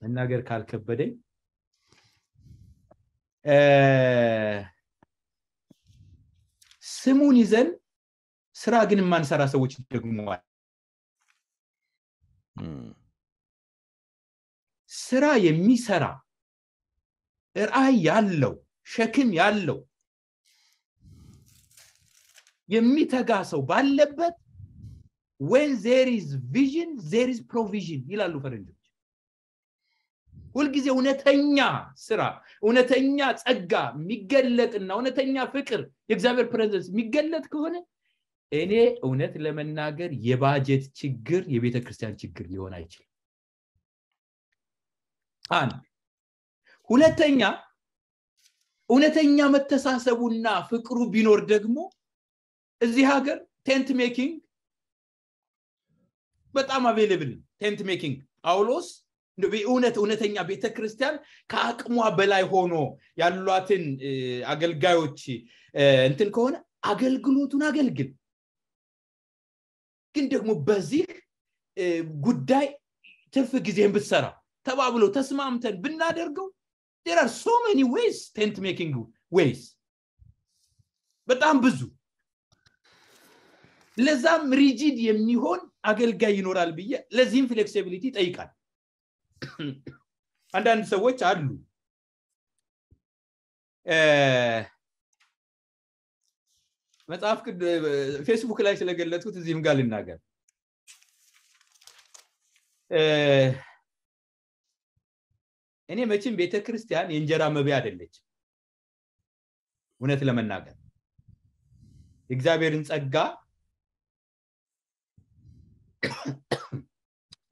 መናገር ካልከበደኝ ስሙን ይዘን ስራ ግን የማንሰራ ሰዎች ደግመዋል ስራ የሚሰራ ራአይ ያለው ሸክም ያለው የሚተጋ ሰው ባለበት ዌን ዜር ኢዝ ቪዥን ዜር ኢዝ ፕሮቪዥን ይላሉ ፈረንጆች። ሁልጊዜ እውነተኛ ስራ፣ እውነተኛ ጸጋ የሚገለጥና እውነተኛ ፍቅር፣ የእግዚአብሔር ፕሬዘንስ የሚገለጥ ከሆነ እኔ እውነት ለመናገር የባጀት ችግር የቤተ ክርስቲያን ችግር ሊሆን አይችልም። አንድ ሁለተኛ እውነተኛ መተሳሰቡና ፍቅሩ ቢኖር ደግሞ እዚህ ሀገር ቴንት ሜኪንግ በጣም አቬሌብል ቴንት ሜኪንግ ጳውሎስ እውነት እውነተኛ ቤተክርስቲያን ከአቅሟ በላይ ሆኖ ያሏትን አገልጋዮች እንትን ከሆነ አገልግሎቱን አገልግል ግን ደግሞ በዚህ ጉዳይ ትርፍ ጊዜን ብትሰራ ተባብሎ ተስማምተን ብናደርገው ር ሶ መኒ ዌይስ ቴንት ሜኪንግ ዌይስ በጣም ብዙ ለዛም ሪጂድ የሚሆን አገልጋይ ይኖራል ብዬ ለዚህም ፍሌክሲቢሊቲ ይጠይቃል አንዳንድ ሰዎች አሉ መጽሐፍ ፌስቡክ ላይ ስለገለጥኩት እዚህም ጋር ልናገር እኔ መቼም ቤተ ክርስቲያን የእንጀራ መቢያ አደለች እውነት ለመናገር የእግዚአብሔርን ጸጋ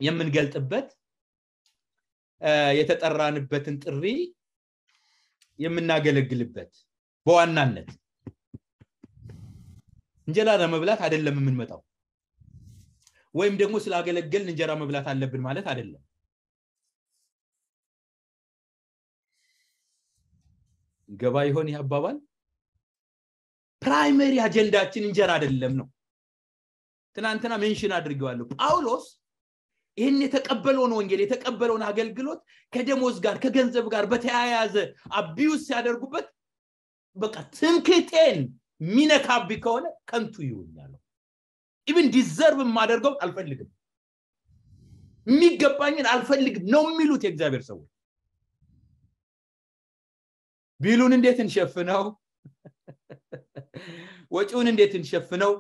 የምንገልጥበት የተጠራንበትን ጥሪ የምናገለግልበት በዋናነት እንጀራ ለመብላት አይደለም የምንመጣው ወይም ደግሞ ስላገለገልን እንጀራ መብላት አለብን ማለት አይደለም ገባ ይሆን ይህ አባባል ፕራይመሪ አጀንዳችን እንጀራ አይደለም ነው ትናንትና ሜንሽን አድርጌዋለሁ። ጳውሎስ ይህን የተቀበለውን ወንጌል የተቀበለውን አገልግሎት ከደሞዝ ጋር ከገንዘብ ጋር በተያያዘ አቢዩስ ሲያደርጉበት በቃ ትምክቴን ሚነካቢ ከሆነ ከንቱ ይሆኛለሁ። ኢብን ዲዘርቭ የማደርገው አልፈልግም፣ የሚገባኝን አልፈልግም ነው የሚሉት የእግዚአብሔር ሰዎች። ቢሉን እንዴት እንሸፍነው? ወጪውን እንዴት እንሸፍነው?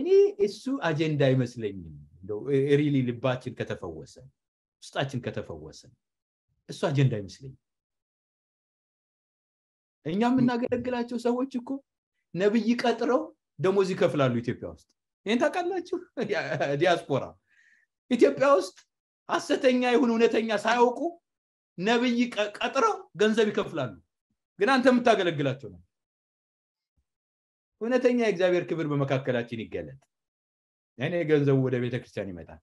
እኔ እሱ አጀንዳ አይመስለኝም። ሪሊ ልባችን ከተፈወሰ ውስጣችን ከተፈወሰ እሱ አጀንዳ አይመስለኝም። እኛ የምናገለግላቸው ሰዎች እኮ ነብይ ቀጥረው ደሞዝ ይከፍላሉ ኢትዮጵያ ውስጥ። ይህን ታውቃላችሁ? ዲያስፖራ ኢትዮጵያ ውስጥ ሀሰተኛ ይሁን እውነተኛ ሳያውቁ ነብይ ቀጥረው ገንዘብ ይከፍላሉ። ግን አንተ የምታገለግላቸው ነው እውነተኛ የእግዚአብሔር ክብር በመካከላችን ይገለጥ። እኔ ገንዘቡ ወደ ቤተክርስቲያን ይመጣል።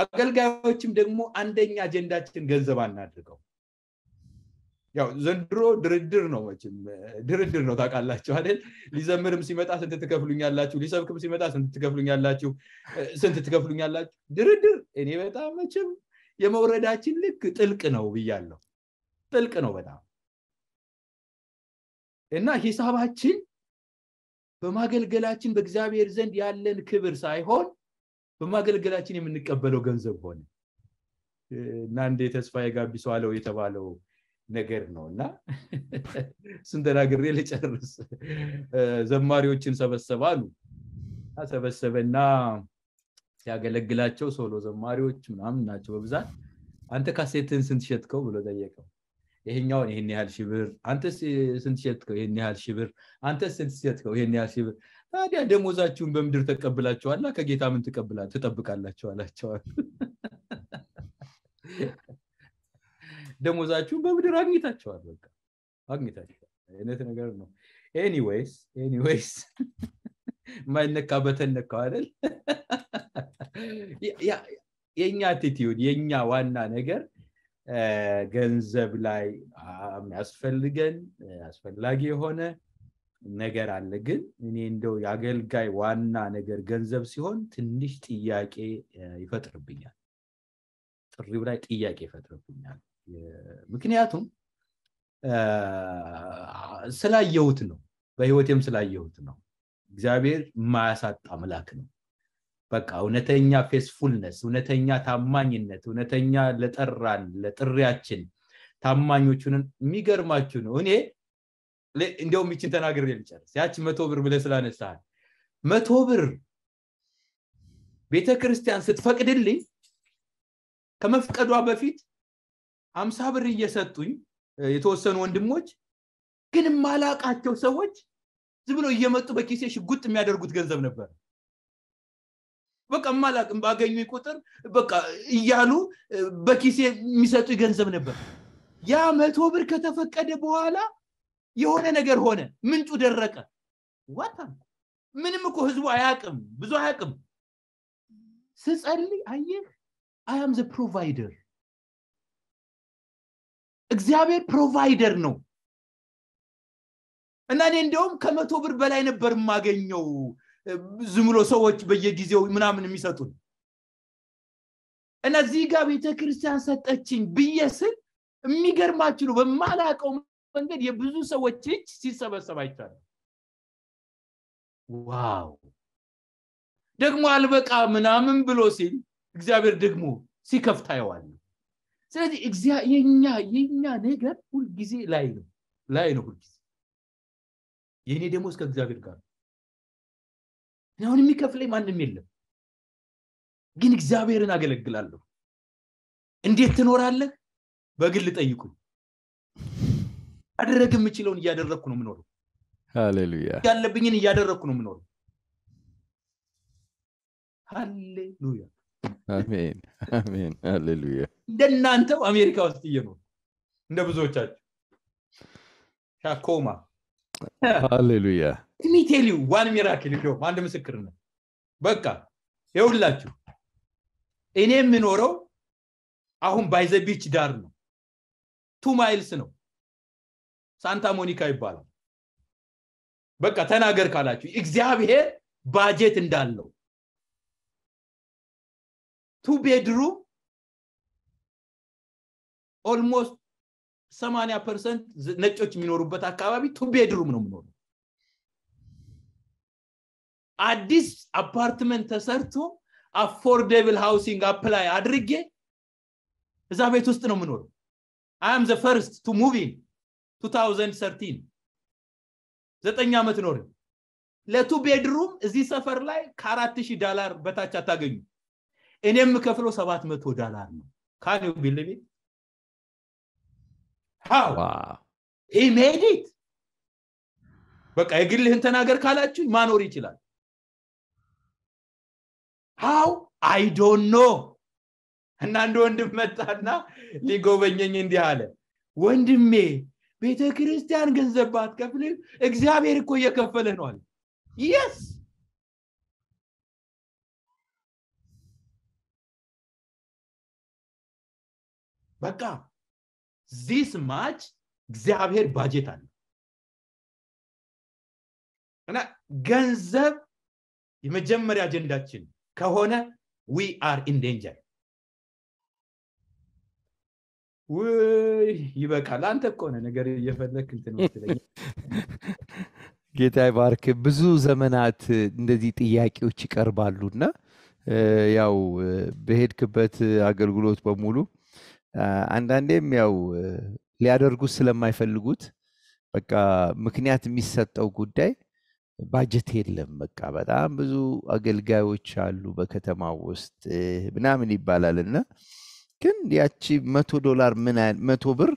አገልጋዮችም ደግሞ አንደኛ አጀንዳችን ገንዘብ አናድርገው። ያው ዘንድሮ ድርድር ነው መቼም ድርድር ነው ታውቃላችሁ አይደል? ሊዘምርም ሲመጣ ስንት ትከፍሉኛላችሁ፣ ሊሰብክም ሲመጣ ስንት ትከፍሉኛላችሁ፣ ስንት ትከፍሉኛላችሁ፣ ድርድር። እኔ በጣም መቼም የመውረዳችን ልክ ጥልቅ ነው ብያለሁ። ጥልቅ ነው በጣም እና ሂሳባችን በማገልገላችን በእግዚአብሔር ዘንድ ያለን ክብር ሳይሆን በማገልገላችን የምንቀበለው ገንዘብ ሆነ እና እንደ ተስፋ የጋቢሰው የተባለው ነገር ነው እና ስንደናግሬ ልጨርስ ዘማሪዎችን ሰበሰበ አሉ ሰበሰበና ሲያገለግላቸው ሶሎ ዘማሪዎች ምናምን ናቸው በብዛት አንተ ካሴትን ስንት ሸጥከው ብሎ ጠየቀው ይሄኛውን ይህን ያህል ሽብር አንተ ስንት ሸጥከው ይህን ያህል ሽብር አንተ ስንት ሸጥከው ይህን ያህል ሽብር ብር ታዲያ ደሞዛችሁን በምድር ተቀብላችኋላ ከጌታ ምን ትጠብቃላችሁ አላቸዋል ደሞዛችሁን በምድር አግኝታቸዋል በቃ አግኝታቸዋል አይነት ነገር ነው ኤኒዌይስ ኤኒዌይስ ማይነካ በተነካው አይደል የእኛ አቲቲዩድ የእኛ ዋና ነገር ገንዘብ ላይ የሚያስፈልገን አስፈላጊ የሆነ ነገር አለ። ግን እኔ እንደው የአገልጋይ ዋና ነገር ገንዘብ ሲሆን ትንሽ ጥያቄ ይፈጥርብኛል። ጥሪው ላይ ጥያቄ ይፈጥርብኛል። ምክንያቱም ስላየሁት ነው፣ በህይወቴም ስላየሁት ነው። እግዚአብሔር የማያሳጣ አምላክ ነው። በቃ እውነተኛ ፌስፉልነስ፣ እውነተኛ ታማኝነት፣ እውነተኛ ለጠራን ለጥሪያችን ታማኞቹን የሚገርማችሁ ነው። እኔ እንዲያውም ይችን ተናግሬ ልጨርስ። ያች መቶ ብር ብለ ስላነሳል መቶ ብር ቤተ ክርስቲያን ስትፈቅድልኝ ከመፍቀዷ በፊት አምሳ ብር እየሰጡኝ የተወሰኑ ወንድሞች ግን ማላቃቸው ሰዎች ዝም ብሎ እየመጡ በኪሴ ሽጉጥ የሚያደርጉት ገንዘብ ነበር። በቃ ማላቅም ባገኙ ቁጥር በቃ እያሉ በኪሴ የሚሰጡ ገንዘብ ነበር ያ መቶ ብር ከተፈቀደ በኋላ የሆነ ነገር ሆነ ምንጩ ደረቀ ዋታ ምንም እኮ ህዝቡ አያቅም ብዙ አያቅም ስጸል አየህ አያም ዘ ፕሮቫይደር እግዚአብሔር ፕሮቫይደር ነው እና እኔ እንደውም ከመቶ ብር በላይ ነበር የማገኘው ዝም ብሎ ሰዎች በየጊዜው ምናምን የሚሰጡን እና እዚህ ጋር ቤተክርስቲያን ሰጠችኝ ብዬ ስል የሚገርማችሁ ነው በማላቀው መንገድ የብዙ ሰዎች እጅ ሲሰበሰብ አይቻለ ዋው ደግሞ አልበቃ ምናምን ብሎ ሲል እግዚአብሔር ደግሞ ሲከፍታ ይዋል ስለዚህ የኛ የኛ ነገር ሁልጊዜ ላይ ነው ላይ ነው ሁልጊዜ የእኔ ደግሞ እስከ እግዚአብሔር ጋር አሁን የሚከፍለኝ ማንም የለም ግን እግዚአብሔርን አገለግላለሁ እንዴት ትኖራለህ በግል ጠይቁኝ አደረግ የምችለውን እያደረግኩ ነው ምኖረው ሃሌሉያ ያለብኝን እያደረግኩ ነው ምኖረው ሃሌሉያ ሃሌሉያ እንደናንተው አሜሪካ ውስጥ እየኖር እንደ ብዙዎቻችሁ ሻኮማ ሃሌሉያ ሚቴሊ ዋን ሚራክል ይኸውም አንድ ምስክርነት በቃ የሁላችሁ እኔ የምኖረው አሁን ባይዘቢች ዳር ነው ቱ ማይልስ ነው ሳንታ ሞኒካ ይባላል በቃ ተናገር ካላችሁ እግዚአብሔር ባጀት እንዳለው ቱ ቤድሩ ኦልሞስት 80 ፐርሰንት ነጮች የሚኖሩበት አካባቢ ቱ ቤድሩም ነው የምኖረው አዲስ አፓርትመንት ተሰርቶ አፎርደብል ሃውሲንግ አፕላይ አድርጌ እዛ ቤት ውስጥ ነው የምኖረው አም ዘ ፈርስት ቱ ሙቪን 2013 ዘጠኝ ዓመት ኖር ለቱ ቤድሩም እዚህ ሰፈር ላይ ከአራት ሺህ ዳላር በታች አታገኙ እኔ የምከፍለው ሰባት መቶ ዳላር ነው ካኔው ቢልቤ ሀው ኢሜዲት በቃ የግልህን ተናገር ካላችሁ ማኖር ይችላል ሀው አይዶኖ እና አንድ ወንድም መጣና ሊጎበኘኝ እንዲህ አለ ወንድሜ ቤተ ክርስቲያን ገንዘብ ባትከፍል እግዚአብሔር እኮ እየከፈለ ነው አለ የስ በቃ ዚስ ማች እግዚአብሔር ባጀት አለ እና ገንዘብ የመጀመሪያ አጀንዳችን ከሆነ ዊ አር ኢን ዴንጀር ውይ ይበቃል። አንተ እኮ ነገር እየፈለክ እንትን ጌታ ይባርክ። ብዙ ዘመናት እንደዚህ ጥያቄዎች ይቀርባሉና ያው በሄድክበት አገልግሎት በሙሉ አንዳንዴም ያው ሊያደርጉት ስለማይፈልጉት በቃ ምክንያት የሚሰጠው ጉዳይ ባጀት የለም። በቃ በጣም ብዙ አገልጋዮች አሉ በከተማ ውስጥ ምናምን ይባላል እና ግን ያቺ መቶ ዶላር መቶ ብር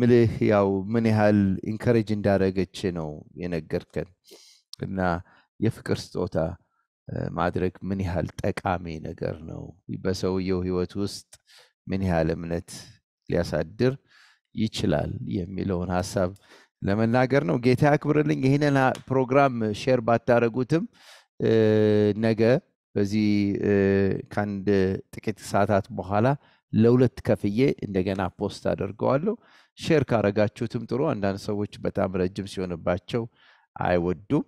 ምልህ ያው ምን ያህል ኢንከሬጅ እንዳደረገች ነው የነገርከን እና የፍቅር ስጦታ ማድረግ ምን ያህል ጠቃሚ ነገር ነው፣ በሰውየው ህይወት ውስጥ ምን ያህል እምነት ሊያሳድር ይችላል የሚለውን ሀሳብ ለመናገር ነው። ጌታ ያክብርልኝ። ይህንን ፕሮግራም ሼር ባታደረጉትም ነገ በዚህ ከአንድ ጥቂት ሰዓታት በኋላ ለሁለት ከፍዬ እንደገና ፖስት አደርገዋለሁ። ሼር ካረጋችሁትም ጥሩ። አንዳንድ ሰዎች በጣም ረጅም ሲሆንባቸው አይወዱም፣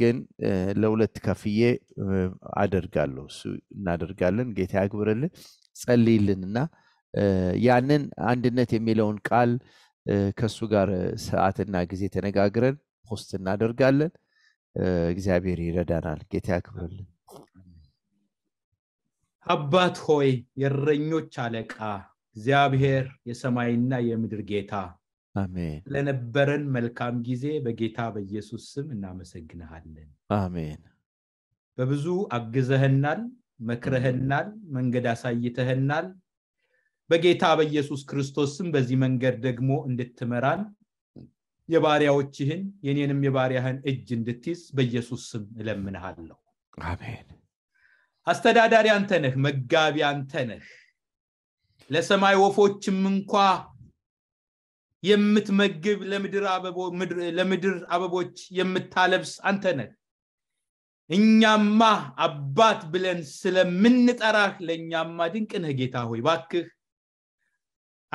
ግን ለሁለት ከፍዬ አደርጋለሁ። እሱ እናደርጋለን። ጌታ ያክብርልን። ጸልይልንና ያንን አንድነት የሚለውን ቃል ከእሱ ጋር ሰዓትና ጊዜ ተነጋግረን ፖስት እናደርጋለን። እግዚአብሔር ይረዳናል። ጌታ ያክብርልን። አባት ሆይ የእረኞች አለቃ እግዚአብሔር የሰማይና የምድር ጌታ አሜን። ለነበረን መልካም ጊዜ በጌታ በኢየሱስ ስም እናመሰግንሃለን። አሜን። በብዙ አግዘህናል፣ መክረህናል፣ መንገድ አሳይተህናል። በጌታ በኢየሱስ ክርስቶስም በዚህ መንገድ ደግሞ እንድትመራን የባሪያዎችህን የኔንም የባሪያህን እጅ እንድትይዝ በኢየሱስ ስም እለምንሃለሁ አሜን አስተዳዳሪ አንተ ነህ መጋቢ አንተ ነህ ለሰማይ ወፎችም እንኳ የምትመግብ ለምድር አበቦች የምታለብስ አንተ ነህ እኛማ አባት ብለን ስለምንጠራህ ለእኛማ ድንቅ ነህ ጌታ ሆይ ባክህ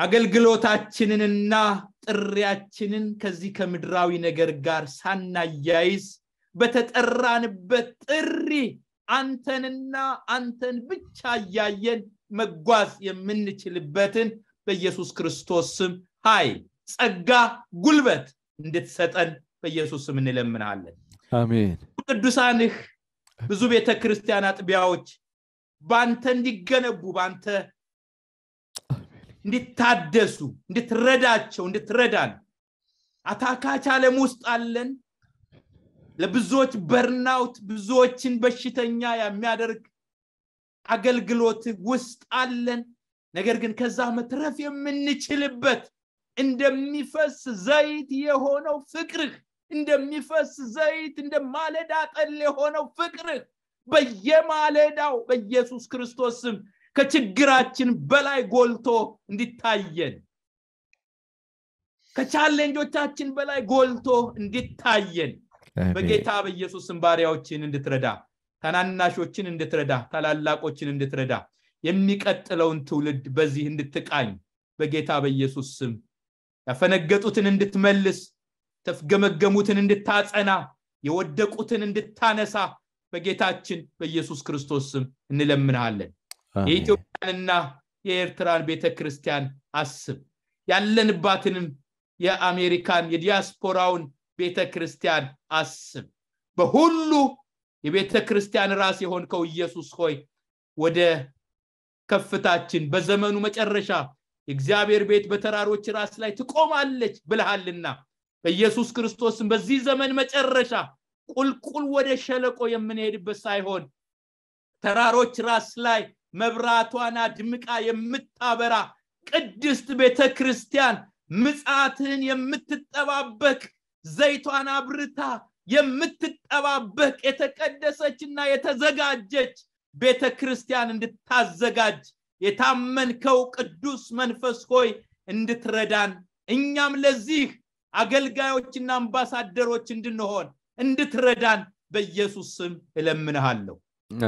አገልግሎታችንንና ጥሪያችንን ከዚህ ከምድራዊ ነገር ጋር ሳናያይዝ በተጠራንበት ጥሪ አንተንና አንተን ብቻ እያየን መጓዝ የምንችልበትን በኢየሱስ ክርስቶስ ስም ሀይ ጸጋ ጉልበት እንድትሰጠን በኢየሱስ ስም እንለምናለን አሜን ቅዱሳንህ ብዙ ቤተ ክርስቲያን አጥቢያዎች በአንተ እንዲገነቡ በአንተ እንድታደሱ እንድትረዳቸው እንድትረዳን አታካች አለም ውስጥ አለን ለብዙዎች በርናውት ብዙዎችን በሽተኛ የሚያደርግ አገልግሎት ውስጥ አለን ነገር ግን ከዛ መትረፍ የምንችልበት እንደሚፈስ ዘይት የሆነው ፍቅርህ እንደሚፈስ ዘይት እንደ ማለዳ ጠል የሆነው ፍቅርህ በየማለዳው በኢየሱስ ክርስቶስ ስም ከችግራችን በላይ ጎልቶ እንዲታየን ከቻሌንጆቻችን በላይ ጎልቶ እንዲታየን በጌታ በኢየሱስም ባሪያዎችን እንድትረዳ ታናናሾችን እንድትረዳ ታላላቆችን እንድትረዳ የሚቀጥለውን ትውልድ በዚህ እንድትቃኝ በጌታ በኢየሱስ ስም ያፈነገጡትን እንድትመልስ ተፍገመገሙትን እንድታጸና የወደቁትን እንድታነሳ በጌታችን በኢየሱስ ክርስቶስ ስም እንለምንሃለን የኢትዮጵያንና የኤርትራን ቤተ ክርስቲያን አስብ ያለንባትንም የአሜሪካን የዲያስፖራውን ቤተ ክርስቲያን አስብ በሁሉ የቤተ ክርስቲያን ራስ የሆንከው ኢየሱስ ሆይ ወደ ከፍታችን በዘመኑ መጨረሻ የእግዚአብሔር ቤት በተራሮች ራስ ላይ ትቆማለች ብልሃልና በኢየሱስ ክርስቶስም በዚህ ዘመን መጨረሻ ቁልቁል ወደ ሸለቆ የምንሄድበት ሳይሆን ተራሮች ራስ ላይ መብራቷን አድምቃ የምታበራ ቅድስት ቤተ ክርስቲያን ምጽአትህን የምትጠባበቅ ዘይቷን አብርታ የምትጠባበቅ የተቀደሰችና የተዘጋጀች ቤተ ክርስቲያን እንድታዘጋጅ የታመንከው ቅዱስ መንፈስ ሆይ እንድትረዳን እኛም ለዚህ አገልጋዮችና አምባሳደሮች እንድንሆን እንድትረዳን በኢየሱስ ስም እለምንሃለሁ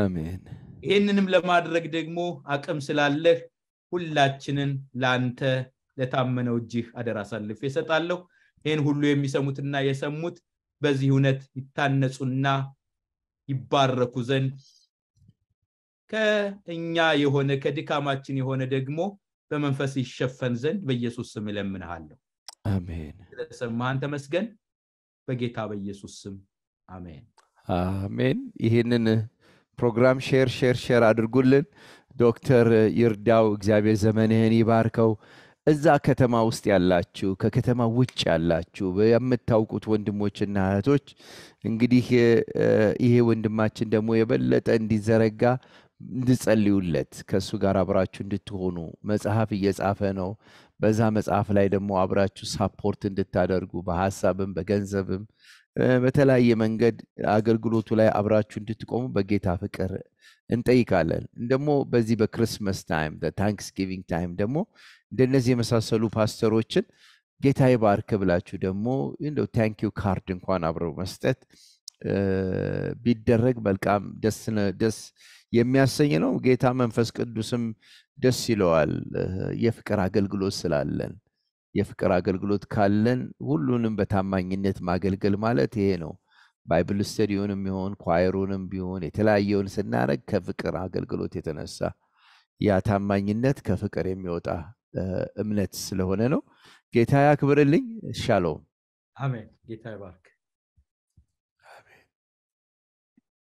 አሜን ይህንንም ለማድረግ ደግሞ አቅም ስላለህ ሁላችንን ለአንተ ለታመነው እጅህ አደራ አሳልፍ ይሰጣለሁ ይህን ሁሉ የሚሰሙትና የሰሙት በዚህ እውነት ይታነጹና ይባረኩ ዘንድ ከእኛ የሆነ ከድካማችን የሆነ ደግሞ በመንፈስ ይሸፈን ዘንድ በኢየሱስ ስም እለምንሃለሁ አሜን ስለሰማህን ተመስገን በጌታ በኢየሱስ ስም አሜን አሜን ይህንን ፕሮግራም ሼር ሼር ሼር አድርጉልን። ዶክተር ይርዳው እግዚአብሔር ዘመንህን ይባርከው። እዛ ከተማ ውስጥ ያላችሁ ከከተማ ውጭ ያላችሁ የምታውቁት ወንድሞችና እህቶች እንግዲህ ይሄ ወንድማችን ደግሞ የበለጠ እንዲዘረጋ እንድጸልዩለት ከእሱ ጋር አብራችሁ እንድትሆኑ መጽሐፍ እየጻፈ ነው። በዛ መጽሐፍ ላይ ደግሞ አብራችሁ ሳፖርት እንድታደርጉ በሀሳብም በገንዘብም በተለያየ መንገድ አገልግሎቱ ላይ አብራችሁ እንድትቆሙ በጌታ ፍቅር እንጠይቃለን። ደግሞ በዚህ በክርስመስ ታይም ታንክስ ታይም ደግሞ እንደነዚህ የመሳሰሉ ፓስተሮችን ጌታ ይባርክ ብላችሁ ደግሞ እንደው ታንኪዩ ካርድ እንኳን አብረው መስጠት ቢደረግ መልካም ደስ የሚያሰኝ ነው። ጌታ መንፈስ ቅዱስም ደስ ይለዋል የፍቅር አገልግሎት ስላለን የፍቅር አገልግሎት ካለን ሁሉንም በታማኝነት ማገልገል ማለት ይሄ ነው። ባይብል ስተዲውንም ቢሆን ኳየሩንም ቢሆን የተለያየውን ስናደረግ ከፍቅር አገልግሎት የተነሳ ያ ታማኝነት ከፍቅር የሚወጣ እምነት ስለሆነ ነው። ጌታ ያክብርልኝ። ሻሎም። አሜን። ጌታ ይባርክ።